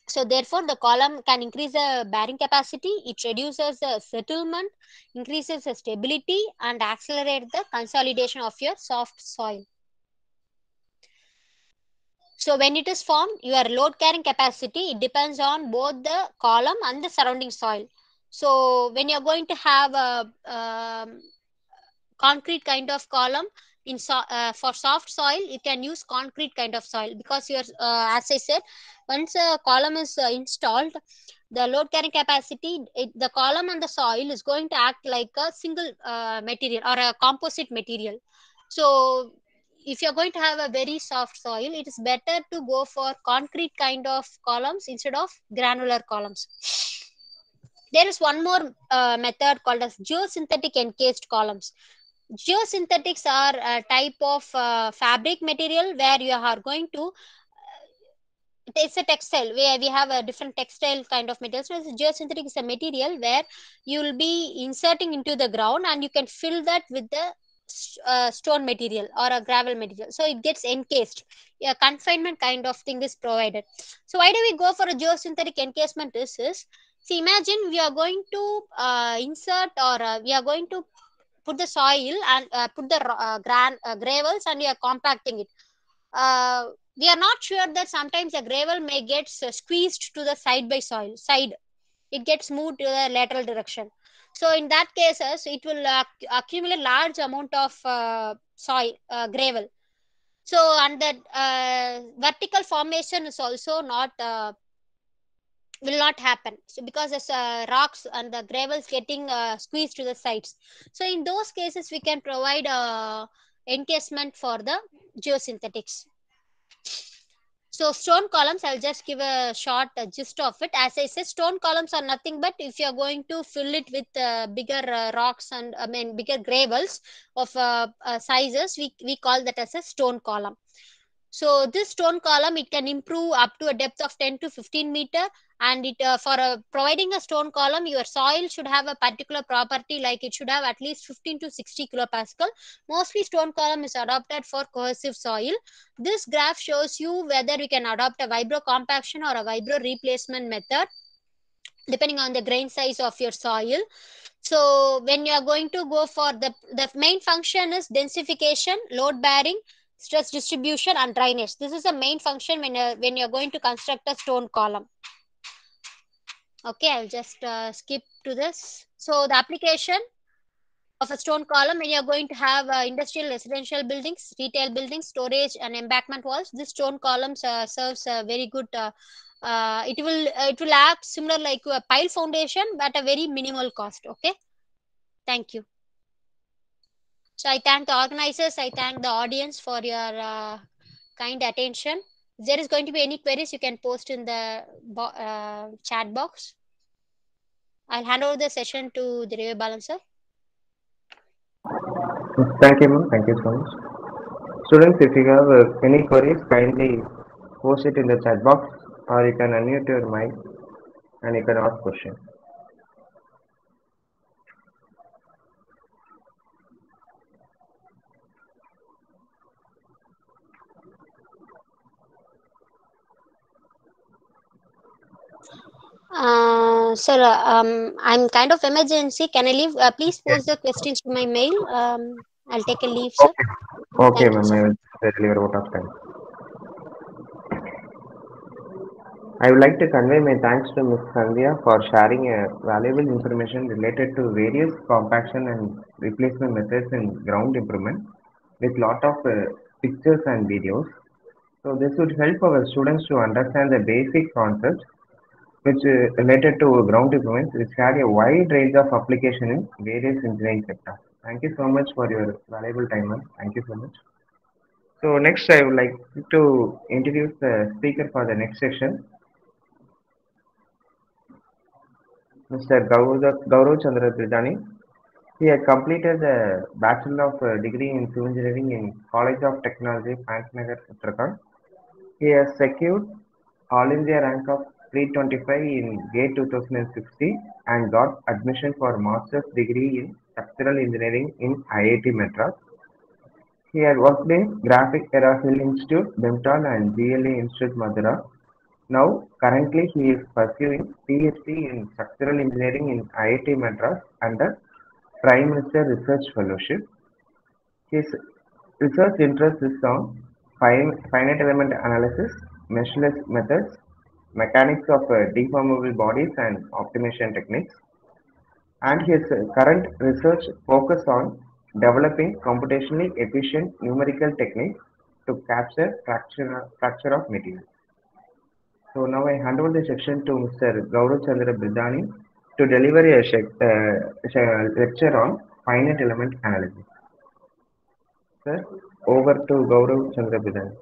So therefore, the column can increase the bearing capacity. It reduces the settlement, increases the stability and accelerate the consolidation of your soft soil. So when it is formed, your load carrying capacity depends on both the column and the surrounding soil. So when you're going to have a, um, concrete kind of column, in so, uh, for soft soil you can use concrete kind of soil because your uh, as i said once a column is uh, installed the load carrying capacity it, the column and the soil is going to act like a single uh, material or a composite material so if you're going to have a very soft soil it is better to go for concrete kind of columns instead of granular columns there is one more uh, method called as geosynthetic encased columns geosynthetics are a type of uh, fabric material where you are going to uh, it's a textile where we have a different textile kind of material. So geosynthetic is a material where you will be inserting into the ground and you can fill that with the uh, stone material or a gravel material. So it gets encased. A confinement kind of thing is provided. So why do we go for a geosynthetic encasement? This is see imagine we are going to uh, insert or uh, we are going to put the soil and uh, put the uh, gran uh, gravels and we are compacting it. we are not sure that sometimes a gravel may get squeezed to the side by soil side. It gets moved to the lateral direction so in that cases, it will accumulate large amount of uh, soil, uh, gravel. So and that uh, vertical formation is also not will not happen so because the uh, rocks and the gravels getting uh, squeezed to the sides so in those cases we can provide encasement for the geosynthetics so stone columns, I'll just give a short gist of it. As I said, stone columns are nothing but if you're going to fill it with uh, bigger uh, rocks and I mean bigger gravels of uh, uh sizes, we, we call that as a stone column. So this stone column, it can improve up to a depth of 10 to 15 meter and it uh, for uh, providing a stone column your soil should have a particular property like it should have at least 15 to 60 kilopascal mostly stone column is adopted for cohesive soil this graph shows you whether we can adopt a vibro compaction or a vibro replacement method depending on the grain size of your soil so when you are going to go for the the main function is densification load bearing stress distribution and drainage this is the main function when you're, uh, when you're going to construct a stone column Okay, I'll just uh, skip to this. So the application of a stone column when you're going to have uh, industrial residential buildings, retail buildings, storage and embankment walls, this stone columns uh, serves a very good, uh, uh, it will uh, it will act similar like a pile foundation but a very minimal cost. Okay, thank you. So I thank the organizers, I thank the audience for your kind attention. If there is going to be any queries, you can post in the bo uh, chat box. I'll hand over the session to the Review Balancer.
Thank you, ma'am. Thank you so much. Students, if you have uh, any queries, kindly post it in the chat box or you can unmute your mic and you can ask questions.
Uh, sir, uh, um, I'm kind of emergency. Can I leave? Uh, please post yes. the questions to my mail. Um, I'll take a leave, sir.
Okay, ma'am. I will certainly out of time. I would like to convey my thanks to Ms. Sandhya for sharing a valuable information related to various compaction and replacement methods in ground improvement with lot of uh, pictures and videos. So this would help our students to understand the basic concepts which is uh, related to ground equipment, which had a wide range of application in various engineering sectors. Thank you so much for your valuable time. Thank you so much. So next, I would like to introduce the speaker for the next section, Mr. Gaurav Chandra Trijani. He had completed a Bachelor of uh, Degree in Civil Engineering in College of Technology, Pantnagar, Uttarakhand. He has secured All India rank of 25 in GATE 2016 and got admission for master's degree in structural engineering in IIT Madras. He had worked in Graphic Era Hill Institute, Bimtal and GLA Institute, Madras. Now, currently he is pursuing PhD in Structural Engineering in IIT Madras under Prime Minister Research Fellowship. His research interest is on finite element analysis, meshless methods, mechanics of uh, deformable bodies and optimization techniques. And his current research focus on developing computationally efficient numerical techniques to capture fracture, fracture of materials. So now I hand over the section to Mr. Gaurav Chandra Bridani to deliver a uh, lecture on finite element analysis. Sir, over to Gaurav Chandra Bridani.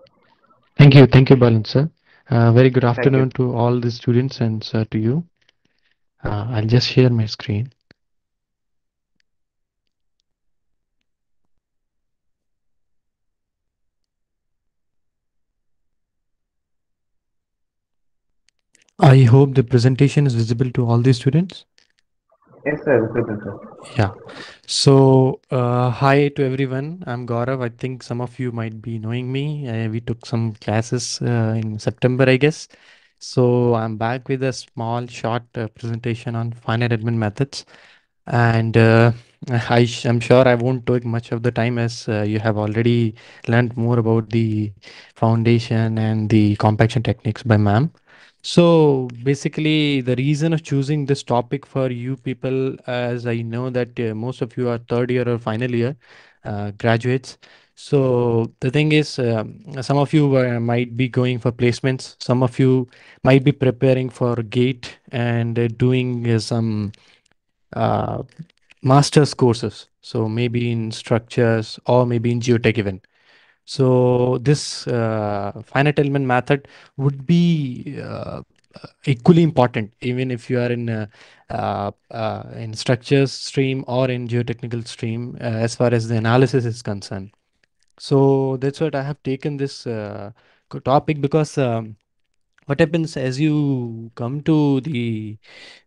Thank you. Thank you, Balan, sir. Uh, very good afternoon to all the students and sir to you. Uh, I'll just share my screen. I hope the presentation is visible to all the students. Yes, sir. Present, sir. Yeah. So, uh, hi to everyone. I'm Gaurav. I think some of you might be knowing me. Uh, we took some classes uh, in September, I guess. So, I'm back with a small, short uh, presentation on finite admin methods. And uh, I am sure I won't take much of the time as uh, you have already learned more about the foundation and the compaction techniques by MAM. So basically, the reason of choosing this topic for you people, as I know that uh, most of you are third year or final year uh, graduates. So the thing is, um, some of you uh, might be going for placements. Some of you might be preparing for GATE and uh, doing uh, some master's courses. So maybe in structures or maybe in geotech even. So this uh, finite element method would be uh, equally important, even if you are in uh, uh, uh in structures stream or in geotechnical stream, uh, as far as the analysis is concerned. So that's what I have taken this topic because um, what happens as you come to the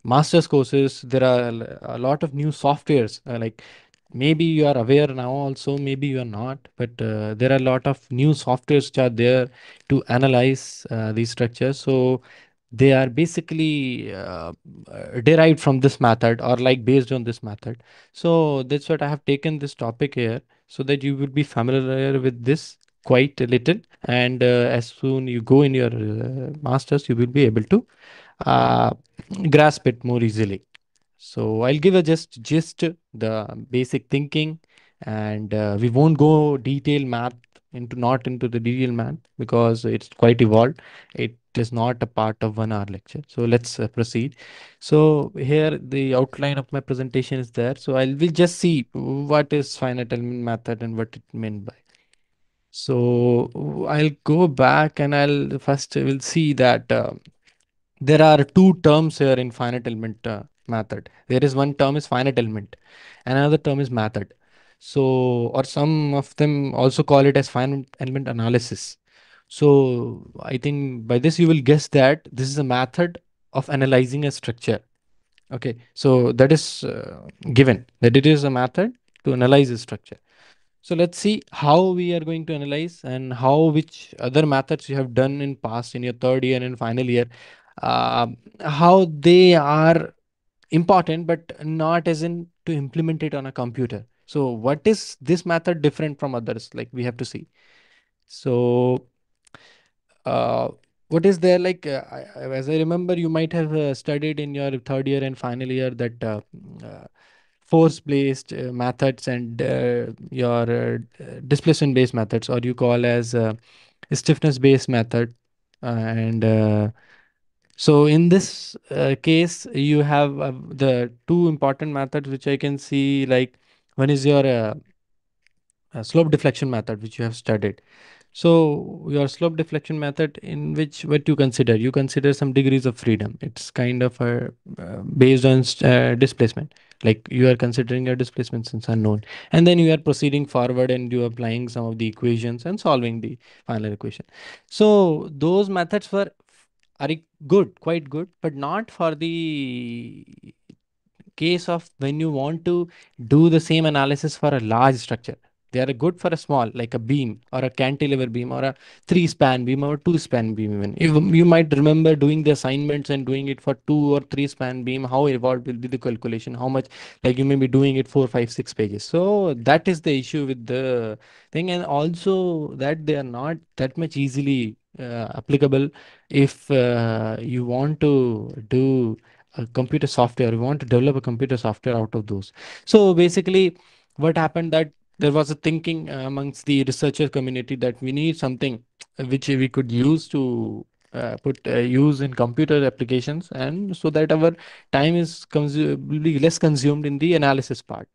master's courses, there are a lot of new softwares like maybe you are aware now also maybe you are not but uh, there are a lot of new softwares which are there to analyze uh, these structures so they are basically uh, uh derived from this method or like based on this method so that's what i have taken this topic here so that you would be familiar with this quite a little and uh, as soon you go in your uh, masters you will be able to grasp it more easily so I'll give a just gist, the basic thinking, and uh, we won't go detail math into not into the detail math because it's quite evolved. It is not a part of one hour lecture. So let's uh, proceed. So here the outline of my presentation is there. So I will just see what is finite element method and what it meant by. So I'll go back and I'll first we will see that uh, there are two terms here in finite element uh, method there is one term is finite element and another term is method so or some of them also call it as finite element analysis so i think by this you will guess that this is a method of analyzing a structure okay so that is uh, given that it is a method to analyze a structure so let's see how we are going to analyze and how which other methods you have done in past in your third year and final year uh, how they are important, but not as in to implement it on a computer. So what is this method different from others? Like we have to see. So uh, what is there like uh, as I remember, you might have uh, studied in your third year and final year that uh, uh, force based uh, methods and your displacement based methods, or you call as stiffness based method and so in this uh, case, you have uh, the two important methods which I can see like one is your uh, uh, slope deflection method which you have studied. So your slope deflection method in which what you consider, you consider some degrees of freedom. It's kind of a, uh, based on uh, displacement like you are considering your displacement since unknown and then you are proceeding forward and you are applying some of the equations and solving the final equation so those methods were are good, quite good, but not for the case of when you want to do the same analysis for a large structure. They are good for a small, like a beam or a cantilever beam or a three span beam or two span beam. Even you, you might remember doing the assignments and doing it for two or three span beam, how involved will be the calculation, how much, like you may be doing it four, five, six pages. So that is the issue with the thing. And also that they are not that much easily uh, applicable if uh, you want to do a computer software, you want to develop a computer software out of those. So basically, what happened that there was a thinking amongst the researcher community that we need something which we could use to uh, put uh, use in computer applications and so that our time is consu- less consumed in the analysis part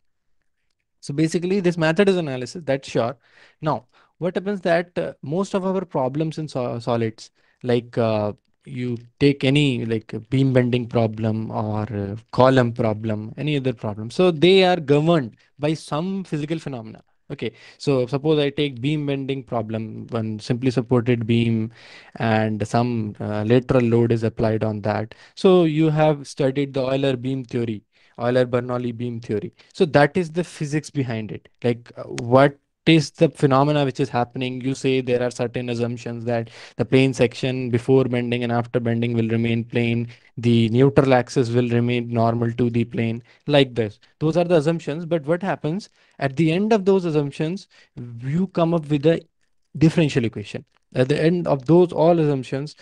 so basically this method is analysis that's sure now what happens that uh, most of our problems in so solids, like uh, you take any like beam bending problem or uh, column problem, any other problem. So they are governed by some physical phenomena. Okay, so suppose I take beam bending problem, one simply supported beam and some uh, lateral load is applied on that. So you have studied the Euler beam theory, Euler-Bernoulli beam theory. So that is the physics behind it, like uh, what taste the phenomena which is happening you say there are certain assumptions that the plane section before bending and after bending will remain plane the neutral axis will remain normal to the plane like this those are the assumptions but what happens at the end of those assumptions you come up with a differential equation at the end of those all assumptions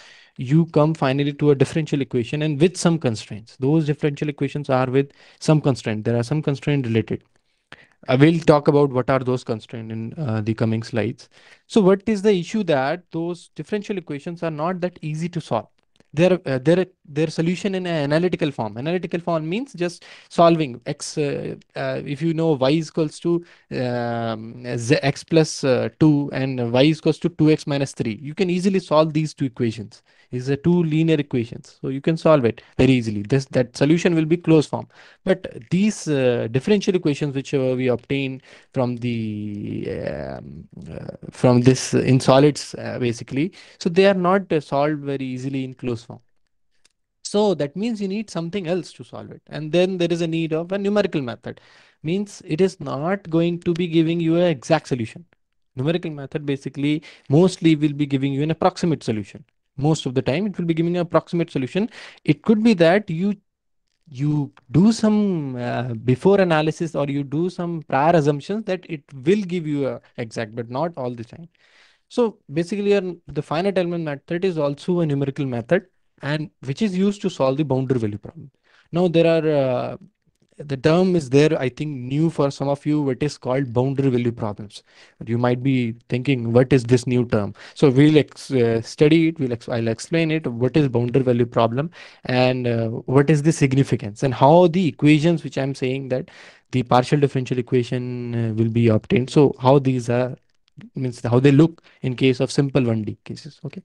you come finally to a differential equation and with some constraints those differential equations are with some constraint there are some constraint related I will talk about what are those constraints in uh, the coming slides. So what is the issue that those differential equations are not that easy to solve? Their, uh, their, their solution in an analytical form. Analytical form means just solving x, uh, uh if you know y is equals to um, x plus, uh, 2 and y is equals to 2x minus 3. You can easily solve these two equations is a two linear equations. So you can solve it very easily. This That solution will be closed form. But these uh, differential equations which uh, we obtain from the um, uh, from this in solids uh, basically, so they are not uh, solved very easily in closed form. So that means you need something else to solve it. And then there is a need of a numerical method. Means it is not going to be giving you an exact solution. Numerical method basically mostly will be giving you an approximate solution most of the time it will be giving an approximate solution it could be that you you do some uh, before analysis or you do some prior assumptions that it will give you a exact but not all the time so basically uh, the finite element method is also a numerical method and which is used to solve the boundary value problem now there are uh, the term is there, I think, new for some of you. What is called boundary value problems. You might be thinking, what is this new term? So we'll uh, study it. We'll ex I'll explain it. What is boundary value problem and uh, what is the significance and how the equations, which I'm saying that the partial differential equation uh, will be obtained. So how these are means how they look in case of simple 1D cases. Okay.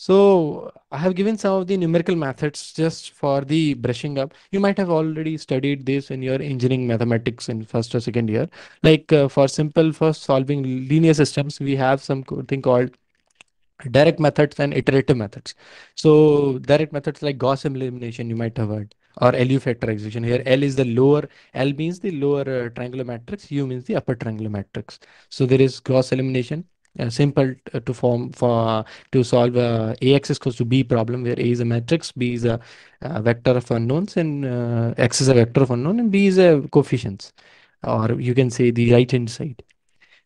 So I have given some of the numerical methods just for the brushing up. You might have already studied this in your engineering mathematics in first or second year. Like uh, for simple, for solving linear systems, we have some thing called direct methods and iterative methods. So direct methods like Gauss elimination, you might have heard, or LU factorization. Here L is the lower, L means the lower uh, triangular matrix, U means the upper triangular matrix. So there is Gauss elimination simple uh, to form for to solve uh, ax is equals to b problem where a is a matrix b is a, a vector of unknowns and uh, x is a vector of unknown and b is a coefficients or you can say the right hand side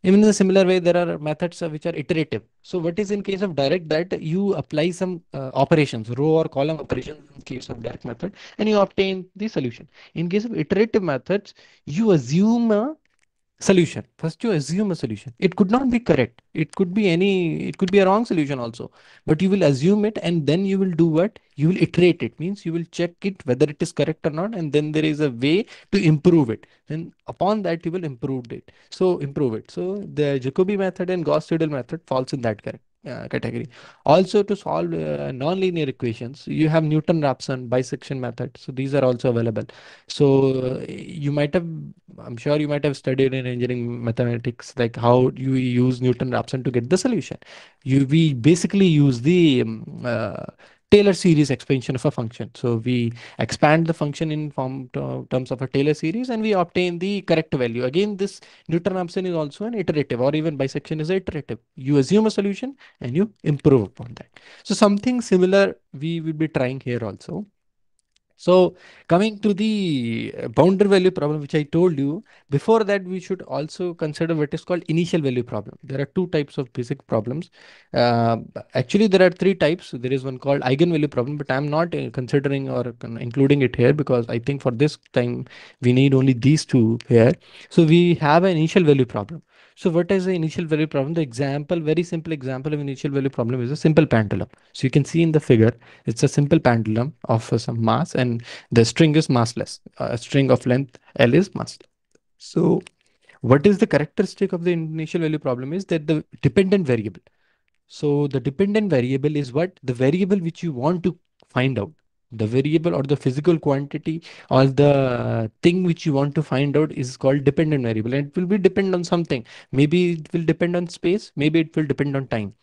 even in a similar way there are methods uh, which are iterative so what is in case of direct that you apply some uh, operations row or column operations in case of direct method and you obtain the solution in case of iterative methods you assume a uh, solution first you assume a solution it could not be correct it could be any it could be a wrong solution also but you will assume it and then you will do what you will iterate it means you will check it whether it is correct or not and then there is a way to improve it then upon that you will improve it so improve it so the jacobi method and gauss seidel method falls in that correct category. Also to solve uh, nonlinear equations, you have Newton-Raphson bisection method. So these are also available. So you might have, I'm sure you might have studied in engineering mathematics, like how you use Newton-Raphson to get the solution. You, we basically use the um, uh, Taylor series expansion of a function. So we expand the function in form terms of a Taylor series and we obtain the correct value. Again, this Newton-Raphson is also an iterative or even bisection is iterative. You assume a solution and you improve upon that. So something similar we will be trying here also. So coming to the uh, boundary value problem, which I told you, before that, we should also consider what is called initial value problem. There are two types of basic problems. Uh, actually, there are three types. There is one called eigenvalue problem, but I'm not uh, considering or uh, including it here because I think for this time, we need only these two here. So we have an initial value problem. So what is the initial value problem? The example, very simple example of initial value problem is a simple pendulum. So you can see in the figure, it's a simple pendulum of some mass and the string is massless. Uh, a string of length L is massless. So what is the characteristic of the initial value problem is that the dependent variable. So the dependent variable is what? The variable which you want to find out the variable or the physical quantity or the thing which you want to find out is called dependent variable and it will be depend on something maybe it will depend on space maybe it will depend on time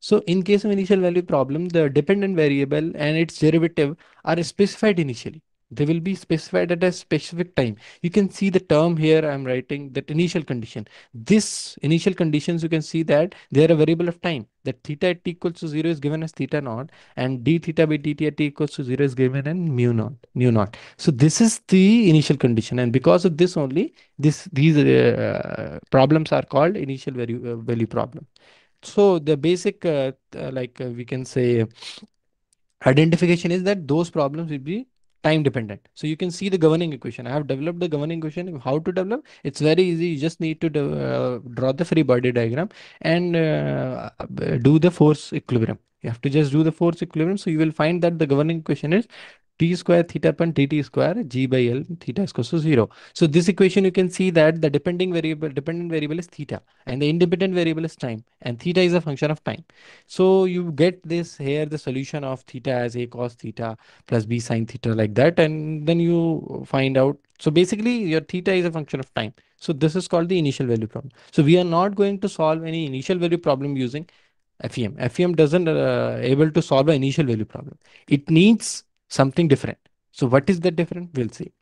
so in case of initial value problem the dependent variable and its derivative are specified initially they will be specified at a specific time. You can see the term here I'm writing that initial condition. This initial conditions, you can see that they are a variable of time. That theta at t equals to 0 is given as theta naught and d theta by dt at t equals to 0 is given as mu naught. Mu naught. So this is the initial condition and because of this only, this these uh, problems are called initial value, uh, value problem. So the basic, uh, uh like uh, we can say, identification is that those problems will be time dependent. So you can see the governing equation. I have developed the governing equation. How to develop? It's very easy. You just need to uh, draw the free body diagram and uh, uh do the force equilibrium. You have to just do the force equilibrium. So you will find that the governing equation is t square theta upon dt square g by l theta is equals to 0. So this equation you can see that the dependent variable dependent variable is theta and the independent variable is time and theta is a function of time. So you get this here the solution of theta as a cos theta plus b sine theta like that and then you find out. So basically your theta is a function of time. So this is called the initial value problem. So we are not going to solve any initial value problem using FEM. FEM doesn't uh, able to solve an initial value problem. It needs something different. So what is that different? We'll see.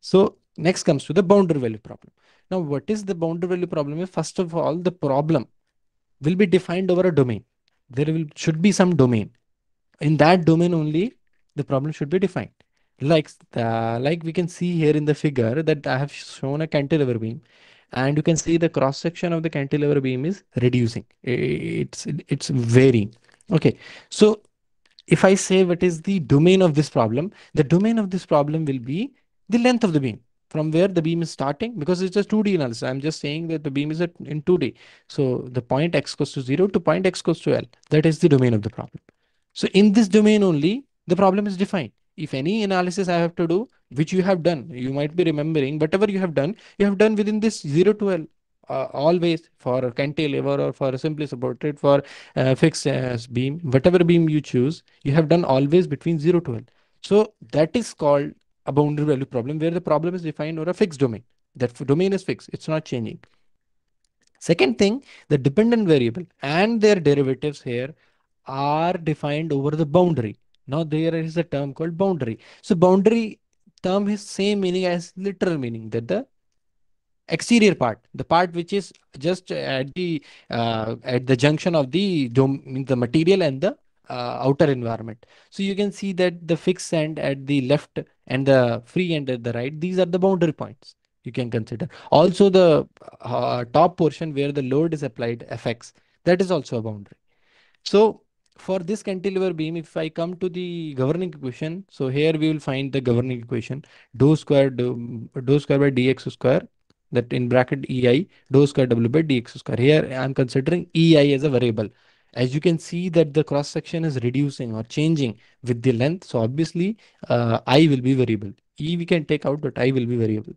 So next comes to the boundary value problem. Now, what is the boundary value problem? First of all, the problem will be defined over a domain. There will should be some domain. In that domain only, the problem should be defined. Like the, uh, like we can see here in the figure that I have shown a cantilever beam, and you can see the cross section of the cantilever beam is reducing. It's it's varying. Okay, so if I say what is the domain of this problem, the domain of this problem will be the length of the beam from where the beam is starting because it's just 2D analysis. I'm just saying that the beam is in 2D. So the point x goes to 0 to point x goes to L. That is the domain of the problem. So in this domain only, the problem is defined. If any analysis I have to do, which you have done, you might be remembering, whatever you have done, you have done within this 0 to L. Uh, always for cantilever or for simply supported for uh, fixed uh, beam, whatever beam you choose, you have done always between 0 to L. So that is called a boundary value problem where the problem is defined over a fixed domain. That domain is fixed. It's not changing. Second thing, the dependent variable and their derivatives here are defined over the boundary. Now there is a term called boundary. So boundary term is same meaning as literal meaning that the exterior part the part which is just at the uh, at the junction of the dome the material and the uh, outer environment so you can see that the fixed end at the left and the free end at the right these are the boundary points you can consider also the uh, top portion where the load is applied affects that is also a boundary so for this cantilever beam, if I come to the governing equation, so here we will find the governing equation, dou square, dou, dou square by dx square that in bracket ei dou square w by dx square. Here I am considering ei as a variable. As you can see that the cross section is reducing or changing with the length. So obviously uh, i will be variable. E we can take out but i will be variable.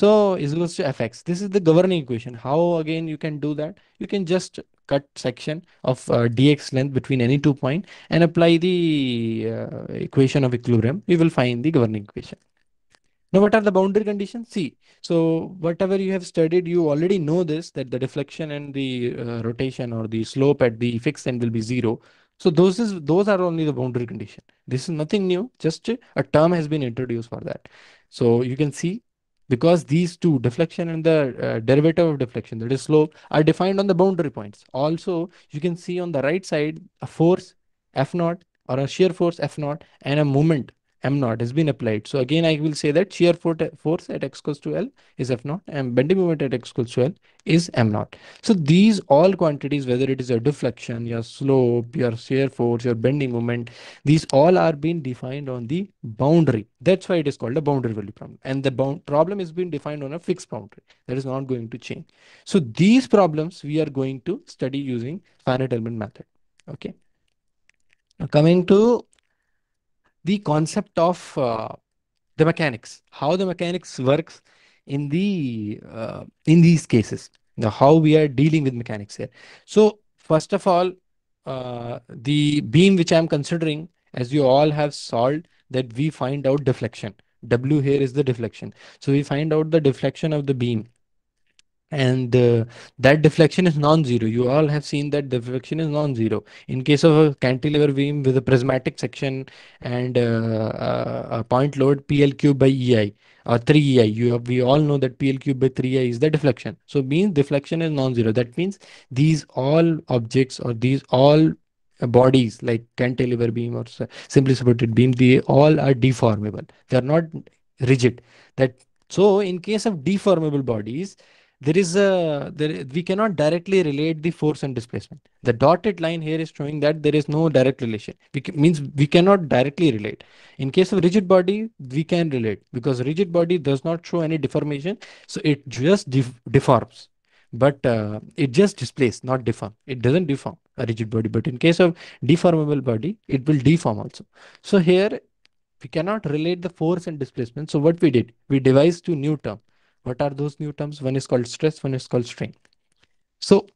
So is equals to fx. This is the governing equation. How again you can do that? You can just cut section of uh, dx length between any two point and apply the uh, equation of equilibrium. We will find the governing equation. Now, what are the boundary conditions? See, so whatever you have studied, you already know this, that the deflection and the uh, rotation or the slope at the fixed end will be zero. So those is those are only the boundary condition. This is nothing new, just a term has been introduced for that. So you can see because these two deflection and the uh, derivative of deflection that is slope are defined on the boundary points. Also, you can see on the right side a force F naught or a shear force F naught and a moment m naught has been applied. So again, I will say that shear force at x equals to L is F naught and bending moment at x equals to L is m naught. So these all quantities, whether it is your deflection, your slope, your shear force, your bending moment, these all are being defined on the boundary. That's why it is called a boundary value problem. And the bound problem is being defined on a fixed boundary. That is not going to change. So these problems we are going to study using finite element method. Okay. Now coming to the concept of uh, the mechanics, how the mechanics works in the uh, in these cases, how we are dealing with mechanics here. So first of all, uh, the beam which I'm considering, as you all have solved, that we find out deflection. W here is the deflection. So we find out the deflection of the beam and uh, that deflection is non-zero. You all have seen that deflection is non-zero. In case of a cantilever beam with a prismatic section and uh, a point load PLQ by EI or 3EI, you have, we all know that PLQ by 3EI is the deflection. So means deflection is non-zero. That means these all objects or these all bodies like cantilever beam or simply supported beam, they all are deformable. They are not rigid. That So in case of deformable bodies, there is a there we cannot directly relate the force and displacement the dotted line here is showing that there is no direct relation we means we cannot directly relate in case of rigid body we can relate because rigid body does not show any deformation so it just def deforms but uh, it just displaces not deform it doesn't deform a rigid body but in case of deformable body it will deform also so here we cannot relate the force and displacement so what we did we devised a new term what are those new terms? One is called stress, one is called strain. So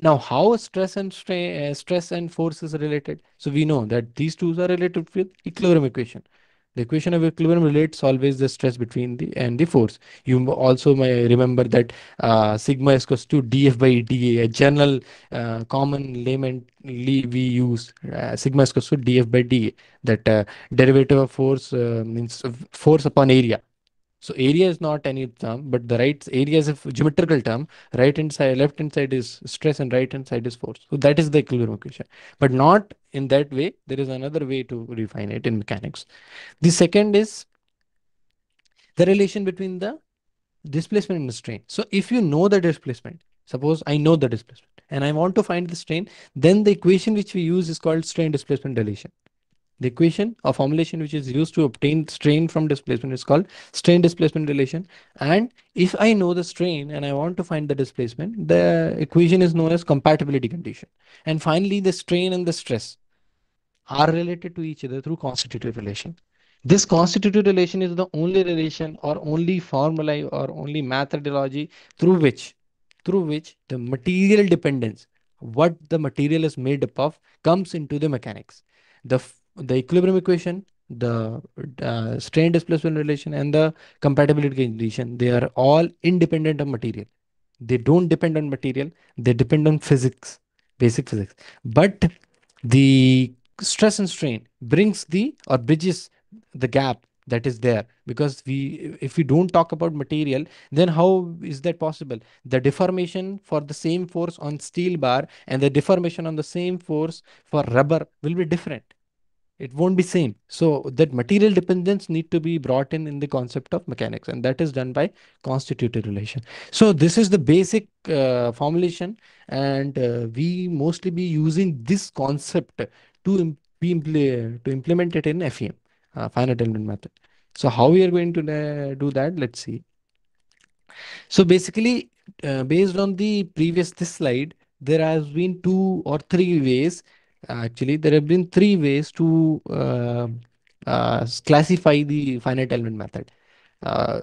now how stress and strain, uh, eh, stress and force is related? So we know that these two are related with equilibrium equation. The equation of equilibrium relates always the stress between the and the force. You also may remember that uh, sigma is equal to df by dA, a general uh, common layman we use. Uh, sigma is equal to df by dA, that uh, derivative of force uh, means force upon area. So area is not any term, but the right area is a geometrical term. Right inside, side, left hand side is stress and right hand side is force. So that is the equilibrium equation, but not in that way. There is another way to refine it in mechanics. The second is the relation between the displacement and the strain. So if you know the displacement, suppose I know the displacement and I want to find the strain, then the equation which we use is called strain displacement relation. The equation or formulation which is used to obtain strain from displacement is called strain displacement relation. And if I know the strain and I want to find the displacement, the equation is known as compatibility condition. And finally, the strain and the stress are related to each other through constitutive relation. This constitutive relation is the only relation or only formula or only methodology through which through which the material dependence, what the material is made up of, comes into the mechanics. The the equilibrium equation, the uh, strain displacement relation, and the compatibility condition. They are all independent of material. They don't depend on material. They depend on physics, basic physics. But the stress and strain brings the or bridges the gap that is there because we if we don't talk about material then how is that possible the deformation for the same force on steel bar and the deformation on the same force for rubber will be different it won't be same so that material dependence need to be brought in in the concept of mechanics and that is done by constitutive relation so this is the basic uh, formulation and uh, we mostly be using this concept to Im be impl to implement it in fem uh, finite element method so how we are going to uh, do that let's see so basically uh, based on the previous this slide there has been two or three ways actually there have been three ways to uh, uh, classify the finite element method uh,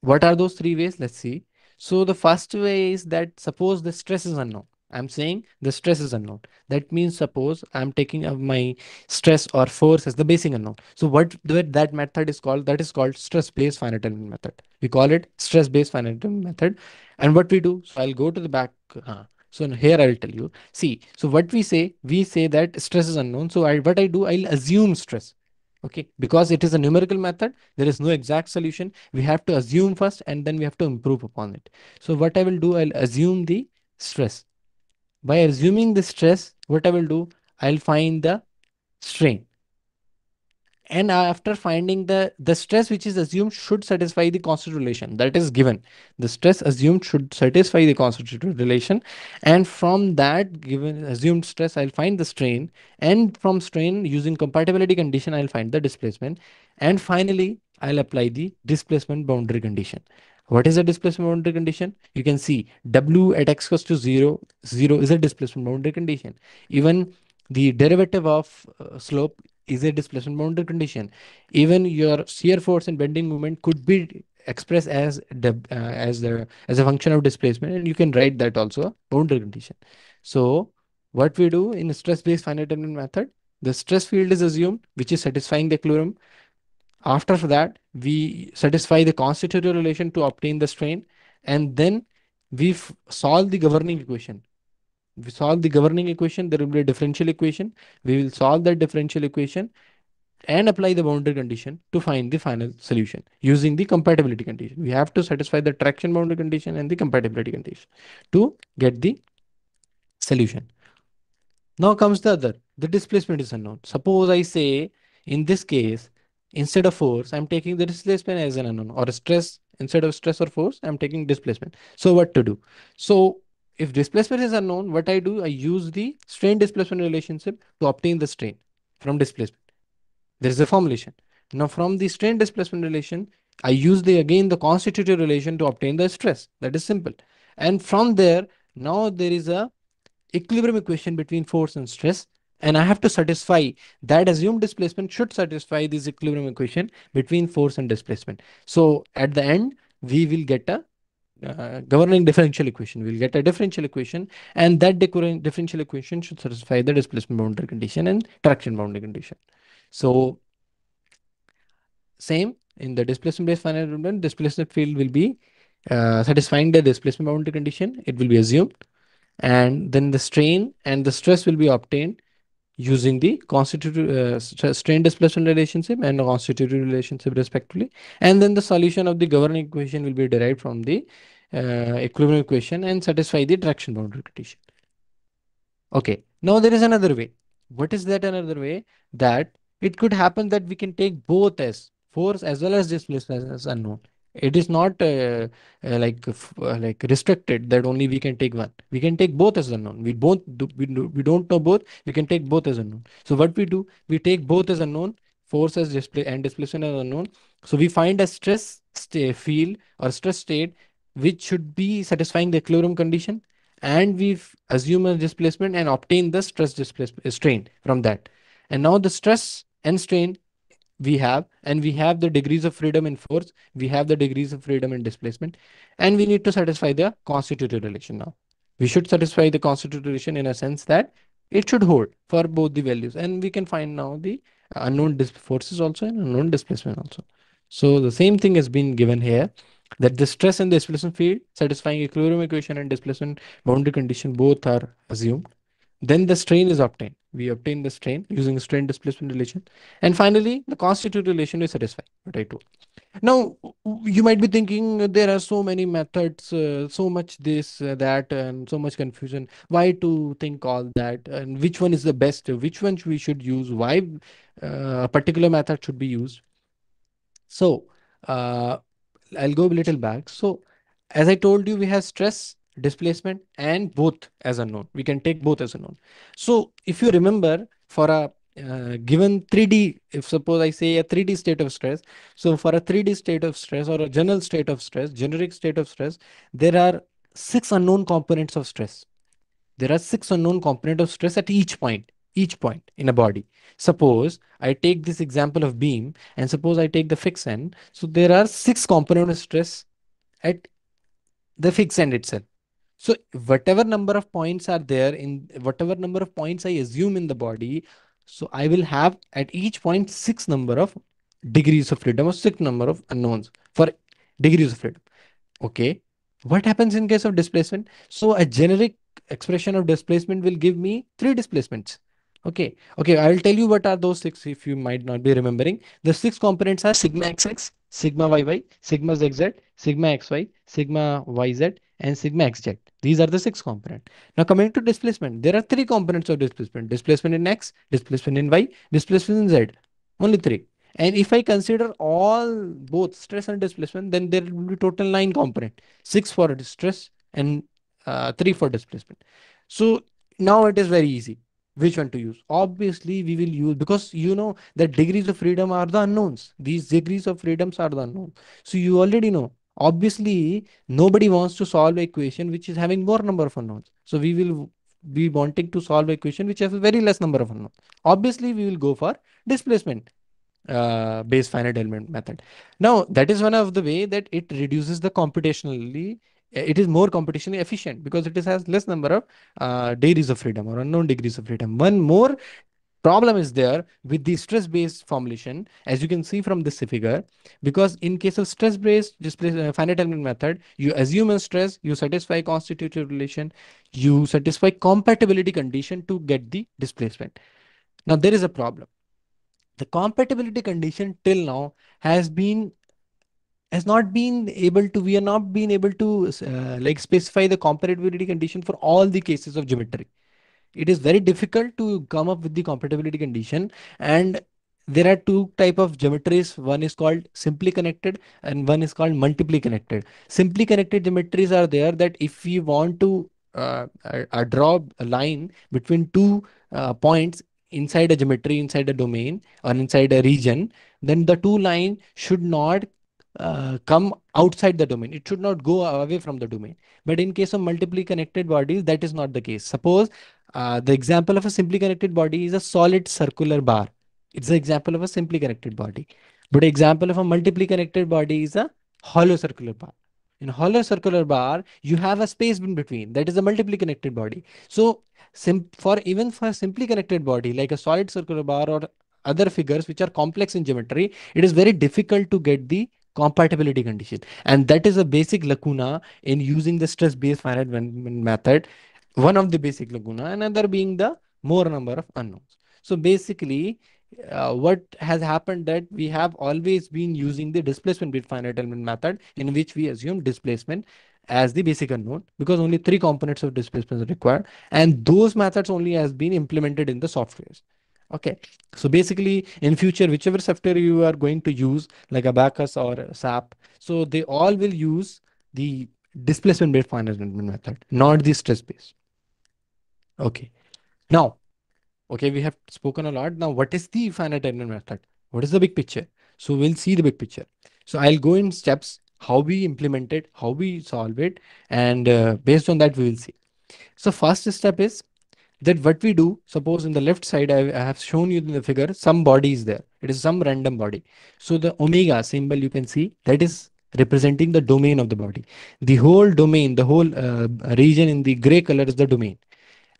what are those three ways let's see so the first way is that suppose the stress is unknown i'm saying the stress is unknown that means suppose i'm taking my stress or force as the basic unknown so what that method is called that is called stress based finite element method we call it stress based finite element method and what we do so i'll go to the back uh, so here I will tell you, see, so what we say, we say that stress is unknown. So I, what I do, I'll assume stress. Okay, because it is a numerical method, there is no exact solution. We have to assume first and then we have to improve upon it. So what I will do, I'll assume the stress. By assuming the stress, what I will do, I'll find the strain and after finding the the stress which is assumed should satisfy the constant relation that is given the stress assumed should satisfy the constitutive relation and from that given assumed stress i'll find the strain and from strain using compatibility condition i'll find the displacement and finally i'll apply the displacement boundary condition what is the displacement boundary condition? You can see W at x goes to 0, 0 is a displacement boundary condition. Even the derivative of uh, slope is a displacement boundary condition. Even your shear force and bending moment could be expressed as the uh, as the as a function of displacement, and you can write that also boundary condition. So what we do in stress-based finite element method, the stress field is assumed, which is satisfying the theorem. After that, we satisfy the constitutive relation to obtain the strain, and then we solve the governing equation we solve the governing equation, there will be a differential equation. We will solve that differential equation and apply the boundary condition to find the final solution using the compatibility condition. We have to satisfy the traction boundary condition and the compatibility condition to get the solution. Now comes the other, the displacement is unknown. Suppose I say in this case, instead of force, I'm taking the displacement as an unknown or stress instead of stress or force, I'm taking displacement. So what to do? So if displacement is unknown, what I do, I use the strain displacement relationship to obtain the strain from displacement. There is a formulation. Now from the strain displacement relation, I use the again the constitutive relation to obtain the stress. That is simple. And from there, now there is a equilibrium equation between force and stress. And I have to satisfy that assumed displacement should satisfy this equilibrium equation between force and displacement. So at the end, we will get a uh, governing differential equation. We'll get a differential equation and that differential equation should satisfy the displacement boundary condition and traction boundary condition. So same in the displacement based finite element, displacement field will be uh, satisfying the displacement boundary condition. It will be assumed and then the strain and the stress will be obtained using the constitutive uh, strain displacement relationship and constitutive relationship respectively and then the solution of the governing equation will be derived from the uh, equilibrium equation and satisfy the traction boundary condition okay now there is another way what is that another way that it could happen that we can take both as force as well as displacement as unknown it is not uh, uh like uh, like restricted that only we can take one. We can take both as unknown. We both do, we, do, we don't know both. We can take both as unknown. So what we do, we take both as unknown, force as display and displacement as unknown. So we find a stress field or stress state which should be satisfying the equilibrium condition and we assume a displacement and obtain the stress displacement strain from that and now the stress and strain we have and we have the degrees of freedom in force we have the degrees of freedom in displacement and we need to satisfy the constitutive relation now we should satisfy the constitutive relation in a sense that it should hold for both the values and we can find now the unknown forces also and unknown displacement also so the same thing has been given here that the stress and the displacement field satisfying equilibrium equation and displacement boundary condition both are assumed then the strain is obtained we obtain the strain using strain displacement relation. And finally, the constitutive relation is satisfied, what I told. Now, you might be thinking there are so many methods, uh, so much this, uh, that, and so much confusion. Why to think all that? And which one is the best? Which one we should use? Why uh, a particular method should be used? So, uh, I'll go a little back. So, as I told you, we have stress displacement and both as unknown. We can take both as unknown. So if you remember for a uh, given 3D, if suppose I say a 3D state of stress, so for a 3D state of stress or a general state of stress, generic state of stress, there are six unknown components of stress. There are six unknown component of stress at each point, each point in a body. Suppose I take this example of beam and suppose I take the fixed end. So there are six component of stress at the fixed end itself. So whatever number of points are there in whatever number of points I assume in the body, so I will have at each point six number of degrees of freedom or six number of unknowns for degrees of freedom. Okay. What happens in case of displacement? So a generic expression of displacement will give me three displacements. Okay. Okay. I will tell you what are those six if you might not be remembering. The six components are sigma xx, sigma yy, sigma zz, sigma xy, sigma yz, and sigma xz. These are the six component. Now coming to displacement, there are three components of displacement. Displacement in x, displacement in y, displacement in z. Only three. And if I consider all both stress and displacement, then there will be total nine component. Six for stress and uh, three for displacement. So now it is very easy which one to use obviously we will use because you know the degrees of freedom are the unknowns these degrees of freedoms are the unknown so you already know obviously nobody wants to solve a equation which is having more number of unknowns so we will be wanting to solve a equation which has very less number of unknowns obviously we will go for displacement uh, base finite element method now that is one of the way that it reduces the computationally it is more competition efficient because it is, has less number of uh, degrees of freedom or unknown degrees of freedom. One more problem is there with the stress-based formulation, as you can see from this figure, because in case of stress-based uh, finite element method, you assume a stress, you satisfy constitutive relation, you satisfy compatibility condition to get the displacement. Now there is a problem. The compatibility condition till now has been has not been able to we are not being able to uh, like specify the comparability condition for all the cases of geometry it is very difficult to come up with the compatibility condition and there are two type of geometries one is called simply connected and one is called multiply connected simply connected geometries are there that if we want to uh, uh, draw a line between two uh, points inside a geometry inside a domain or inside a region then the two line should not uh, come outside the domain. It should not go away from the domain. But in case of multiply connected bodies, that is not the case. Suppose uh, the example of a simply connected body is a solid circular bar. It's the example of a simply connected body. But example of a multiply connected body is a hollow circular bar. In hollow circular bar, you have a space in between. That is a multiply connected body. So for even for a simply connected body like a solid circular bar or other figures which are complex in geometry, it is very difficult to get the compatibility condition. And that is a basic lacuna in using the stress-based finite method, one of the basic lacuna, another being the more number of unknowns. So basically, uh, what has happened that we have always been using the displacement based finite element method in which we assume displacement as the basic unknown because only three components of displacement are required and those methods only has been implemented in the softwares Okay. So basically in future, whichever software you are going to use like Abacus or SAP, so they all will use the displacement based management method, not the stress based. Okay. Now, okay, we have spoken a lot. Now, what is the finite element method? What is the big picture? So we'll see the big picture. So I'll go in steps, how we implement it, how we solve it. And uh, based on that, we will see. So first step is that what we do, suppose in the left side, I, I have shown you in the figure, some body is there. It is some random body. So the omega symbol you can see, that is representing the domain of the body. The whole domain, the whole uh, region in the gray color is the domain.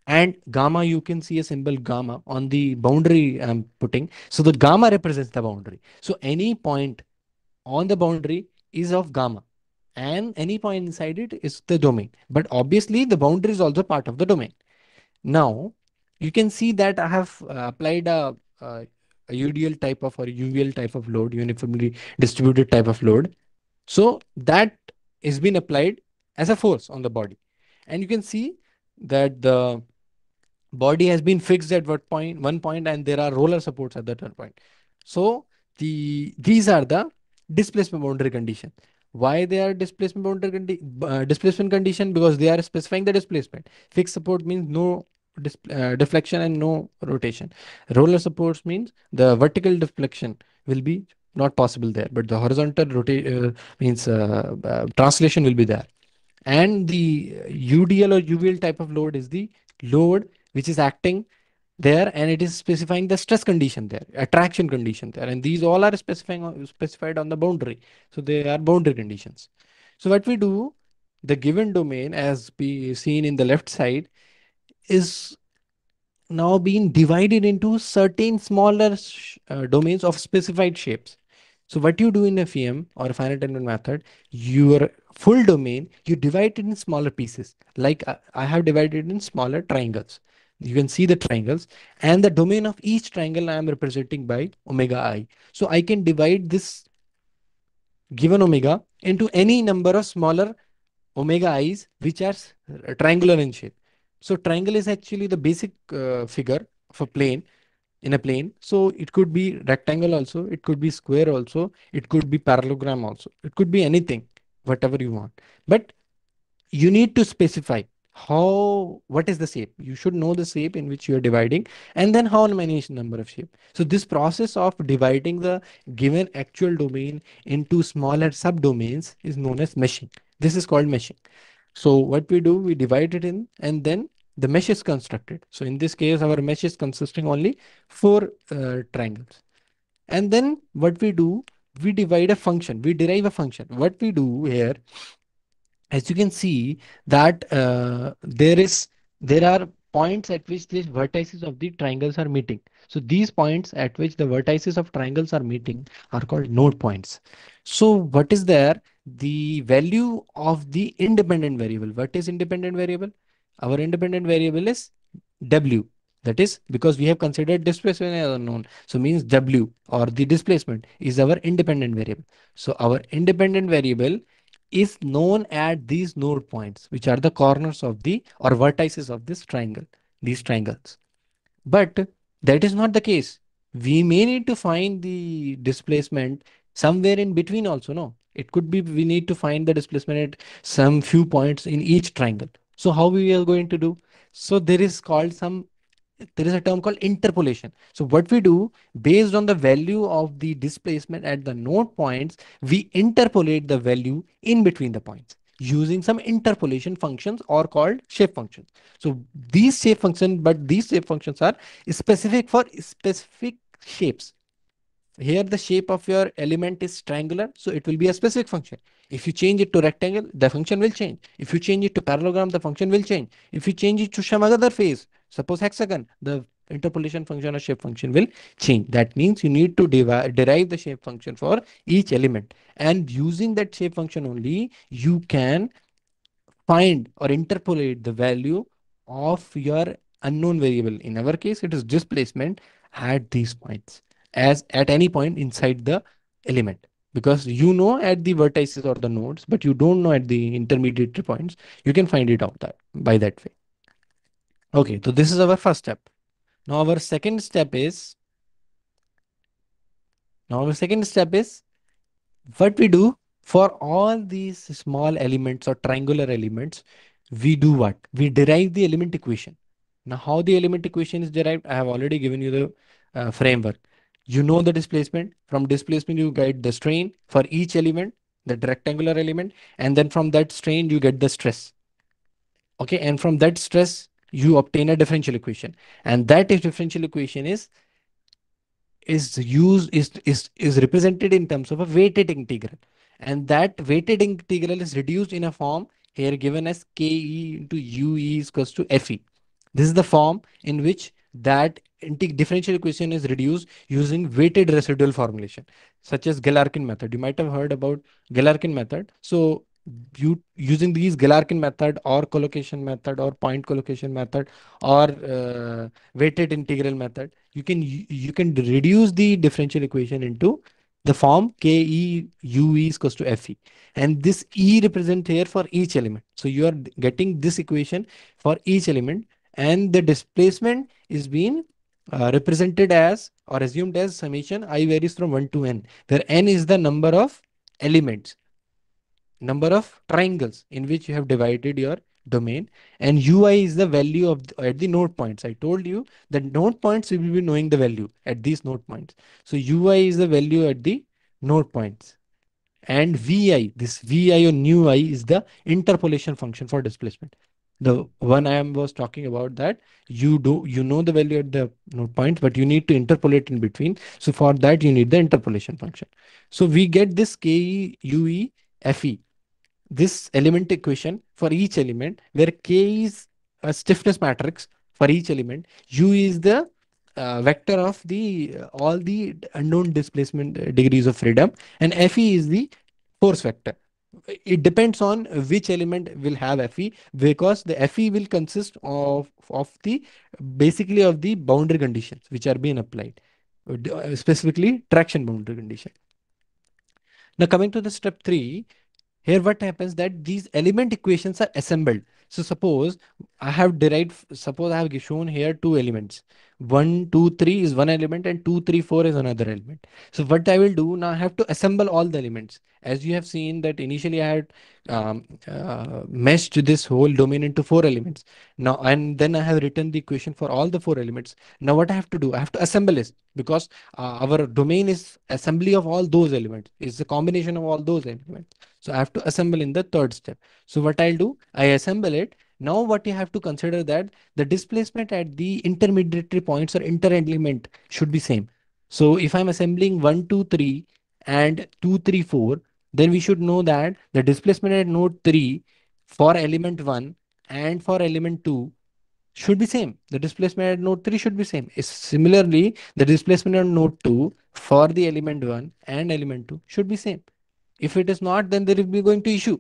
And gamma, you can see a symbol gamma on the boundary I'm putting. So the gamma represents the boundary. So any point on the boundary is of gamma and any point inside it is the domain. But obviously the boundary is also part of the domain. Now, you can see that I have uh, applied a, a, UDL type of or UVL type of load, uniformly distributed type of load. So that is being applied as a force on the body. And you can see that the body has been fixed at what point, one point and there are roller supports at that other point. So the these are the displacement boundary condition why they are displacement boundary condi- uh, displacement condition because they are specifying the displacement fixed support means no uh, deflection and no rotation roller supports means the vertical deflection will be not possible there but the horizontal rotate uh, means uh, uh, translation will be there and the udl or uvl type of load is the load which is acting there and it is specifying the stress condition there attraction condition there and these all are specifying specified on the boundary so they are boundary conditions so what we do the given domain as be seen in the left side is now being divided into certain smaller uh, domains of specified shapes so what you do in FEM or finite element method, your full domain, you divide it in smaller pieces. Like uh, I have divided in smaller triangles you can see the triangles and the domain of each triangle I am representing by omega i. So I can divide this given omega into any number of smaller omega i's which are uh, triangular in shape. So triangle is actually the basic uh, figure of a plane in a plane. So it could be rectangle also, it could be square also, it could be parallelogram also, it could be anything, whatever you want. But you need to specify how what is the shape you should know the shape in which you are dividing and then how many number of shape so this process of dividing the given actual domain into smaller subdomains is known as meshing this is called meshing so what we do we divide it in and then the mesh is constructed so in this case our mesh is consisting only four uh, triangles and then what we do we divide a function we derive a function what we do here as you can see that uh, there is there are points at which these vertices of the triangles are meeting. So these points at which the vertices of triangles are meeting are called node points. So what is there? The value of the independent variable. What is independent variable? Our independent variable is W. That is because we have considered displacement as unknown. So means W or the displacement is our independent variable. So our independent variable is known at these node points, which are the corners of the or vertices of this triangle, these triangles. But that is not the case. We may need to find the displacement somewhere in between also, no? It could be we need to find the displacement at some few points in each triangle. So how we are going to do? So there is called some there is a term called interpolation. So what we do based on the value of the displacement at the node points, we interpolate the value in between the points using some interpolation functions or called shape functions. So these shape functions, but these shape functions are specific for specific shapes. Here the shape of your element is triangular, so it will be a specific function. If you change it to rectangle, the function will change. If you change it to parallelogram, the function will change. If you change it to some other phase, Suppose hexagon, the interpolation function or shape function will change. That means you need to derive the shape function for each element. And using that shape function only, you can find or interpolate the value of your unknown variable. In our case, it is displacement at these points as at any point inside the element because you know at the vertices or the nodes, but you don't know at the intermediate points. You can find it out that by that way. Okay, so this is our first step. Now our second step is, now our second step is what we do for all these small elements or triangular elements, we do what? We derive the element equation. Now how the element equation is derived, I have already given you the uh, framework. You know the displacement. From displacement, you get the strain for each element, the rectangular element. And then from that strain, you get the stress. Okay, and from that stress, you obtain a differential equation and that differential equation is is used is is is represented in terms of a weighted integral and that weighted integral is reduced in a form here given as ke into ue is equals to fe this is the form in which that differential equation is reduced using weighted residual formulation such as galerkin method you might have heard about galerkin method so using these Galerkin method or collocation method or point collocation method or uh, weighted integral method, you can you can reduce the differential equation into the form K E U E is equals to F E, and this E represent here for each element. So you are getting this equation for each element, and the displacement is being uh, represented as or assumed as summation i varies from 1 to n, where n is the number of elements number of triangles in which you have divided your domain and ui is the value of the, at the node points i told you that node points will be knowing the value at these node points so ui is the value at the node points and vi this vi or new i is the interpolation function for displacement the one I am was talking about that you do you know the value at the node point, but you need to interpolate in between. So for that you need the interpolation function. So we get this ke ue fe this element equation for each element where K is a stiffness matrix for each element, U is the uh, vector of the uh, all the unknown displacement uh, degrees of freedom and Fe is the force vector. It depends on which element will have Fe because the Fe will consist of, of the basically of the boundary conditions which are being applied uh, specifically traction boundary condition. Now coming to the step 3, here what happens that these element equations are assembled. So suppose I have derived, suppose I have shown here two elements. 1, 2, 3 is one element and 2, 3, 4 is another element. So what I will do now, I have to assemble all the elements. As you have seen that initially I had um, uh, meshed this whole domain into four elements. Now, and then I have written the equation for all the four elements. Now what I have to do, I have to assemble this because uh, our domain is assembly of all those elements. It's a combination of all those elements. So I have to assemble in the third step. So what I'll do, I assemble it now what you have to consider that the displacement at the intermediary points or interelement should be same. So if I'm assembling 1, 2, 3 and 2, 3, 4, then we should know that the displacement at node 3 for element 1 and for element 2 should be same. The displacement at node 3 should be same. similarly, the displacement at node 2 for the element 1 and element 2 should be same. If it is not, then there will be going to issue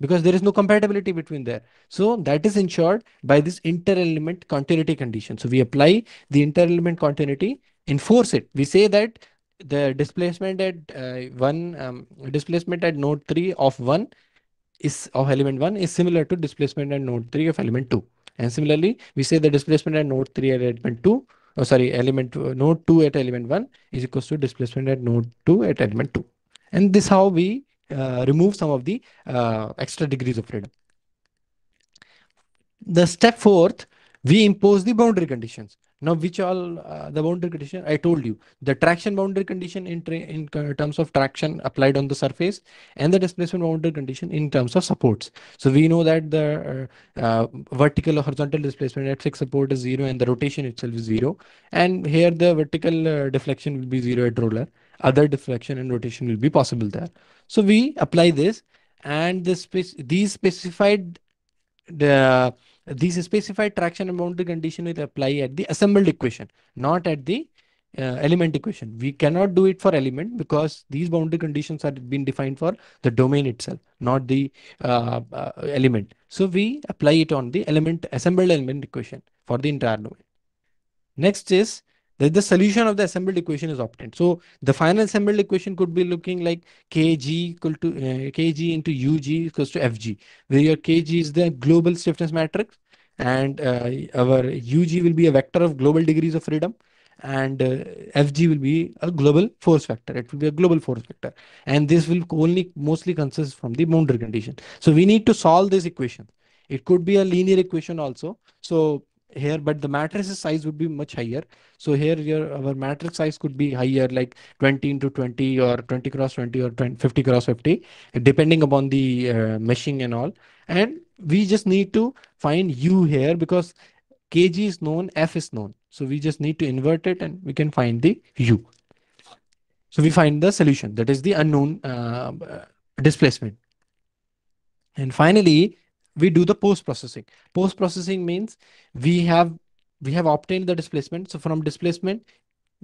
because there is no compatibility between there. So that is ensured by this inter-element continuity condition. So we apply the inter-element continuity, enforce it. We say that the displacement at uh, one um, displacement at node three of one is of element one is similar to displacement at node three of element two. And similarly, we say the displacement at node three at element two, oh sorry, element uh, node two at element one is equal to displacement at node two at element two. And this how we uh, remove some of the uh, extra degrees of freedom. The step fourth, we impose the boundary conditions. Now, which all uh, the boundary condition? I told you the traction boundary condition in, in terms of traction applied on the surface and the displacement boundary condition in terms of supports. So we know that the uh, uh, vertical or horizontal displacement at fixed support is zero and the rotation itself is zero. And here the vertical uh, deflection will be zero at roller other deflection and rotation will be possible there. So we apply this and this these specified the these specified traction and boundary condition will apply at the assembled equation, not at the uh, element equation. We cannot do it for element because these boundary conditions are being defined for the domain itself, not the uh, uh, element. So we apply it on the element assembled element equation for the entire domain. Next is that the solution of the assembled equation is obtained. So the final assembled equation could be looking like kg equal to uh, kg into ug equals to fg, where your kg is the global stiffness matrix and uh, our ug will be a vector of global degrees of freedom and uh, fg will be a global force vector it will be a global force vector and this will only mostly consist from the boundary condition so we need to solve this equation it could be a linear equation also so here but the matrix size would be much higher so here your our matrix size could be higher like 20 into 20 or 20 cross 20 or 20, 50 cross 50 depending upon the uh, meshing and all and we just need to find u here because kg is known f is known so we just need to invert it and we can find the u so we find the solution that is the unknown uh, displacement and finally we do the post processing post processing means we have we have obtained the displacement so from displacement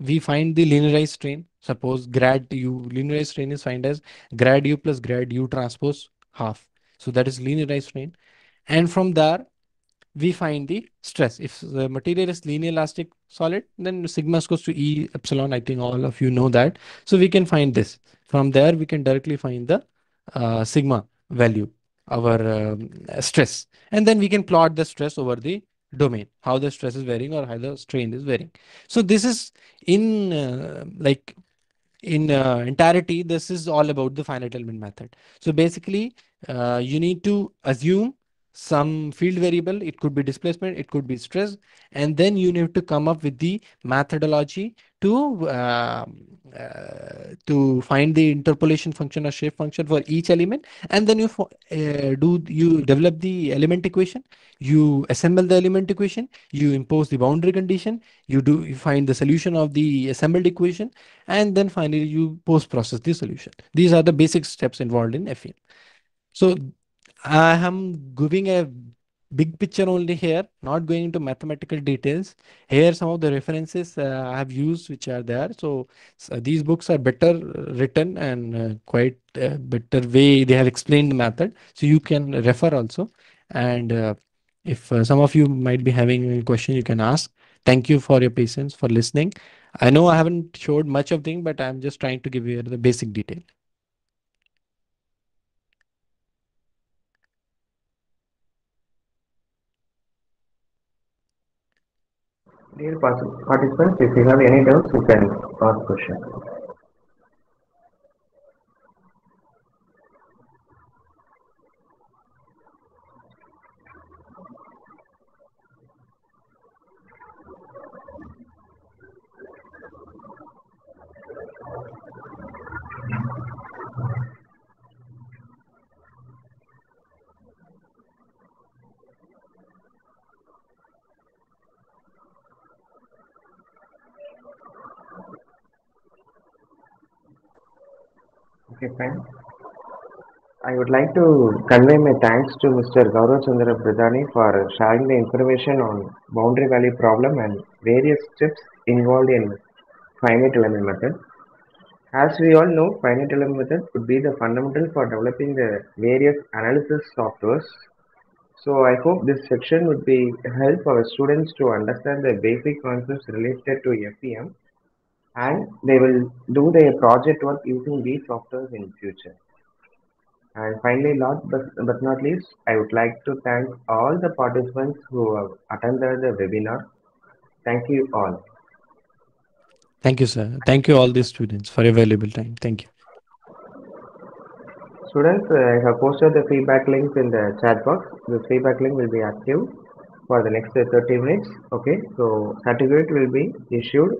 we find the linearized strain suppose grad u linearized strain is find as grad u plus grad u transpose half so that is linearized strain and from there we find the stress if the material is linear elastic solid then sigma goes to e epsilon i think all of you know that so we can find this from there we can directly find the uh, sigma value our um, stress. And then we can plot the stress over the domain, how the stress is varying or how the strain is varying. So this is in uh, like in uh, entirety, this is all about the finite element method. So basically, uh, you need to assume some field variable, it could be displacement, it could be stress, and then you need to come up with the methodology to uh, uh, to find the interpolation function or shape function for each element and then you uh, do you develop the element equation you assemble the element equation you impose the boundary condition you do you find the solution of the assembled equation and then finally you post process the solution these are the basic steps involved in FEM so I am giving a big picture only here, not going into mathematical details. Here, some of the references uh, I have used which are there. So, so uh, these books are better uh, written and uh, quite uh, better way they have explained the method. So you can refer also. And if some of you might be having a question, you can ask. Thank you for your patience for listening. I know I haven't showed much of thing, but I'm just trying to give you the basic detail.
Dear participants, if you have any doubts, you can ask questions. Okay, fine. I would like to convey my thanks to Mr. Gaurav Chandra Pradhani for sharing the information on boundary value problem and various steps involved in finite element method. As we all know, finite element method would be the fundamental for developing the various analysis softwares. So I hope this section would be help our students to understand the basic concepts related to FEM and they will do their project work using these softwares in future. And finally, last but, but not least, I would like to thank all the participants who have attended the webinar. Thank you all.
Thank you, sir. Thank you all the students for your valuable time. Thank you.
Students, uh, I have posted the feedback links in the chat box. The feedback link will be active for the next 30 minutes. Okay, so certificate will be issued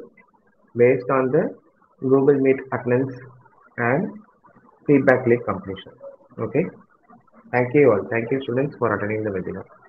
based on the Google Meet attendance and feedback link completion. Okay. Thank you all. Thank you students for attending the webinar.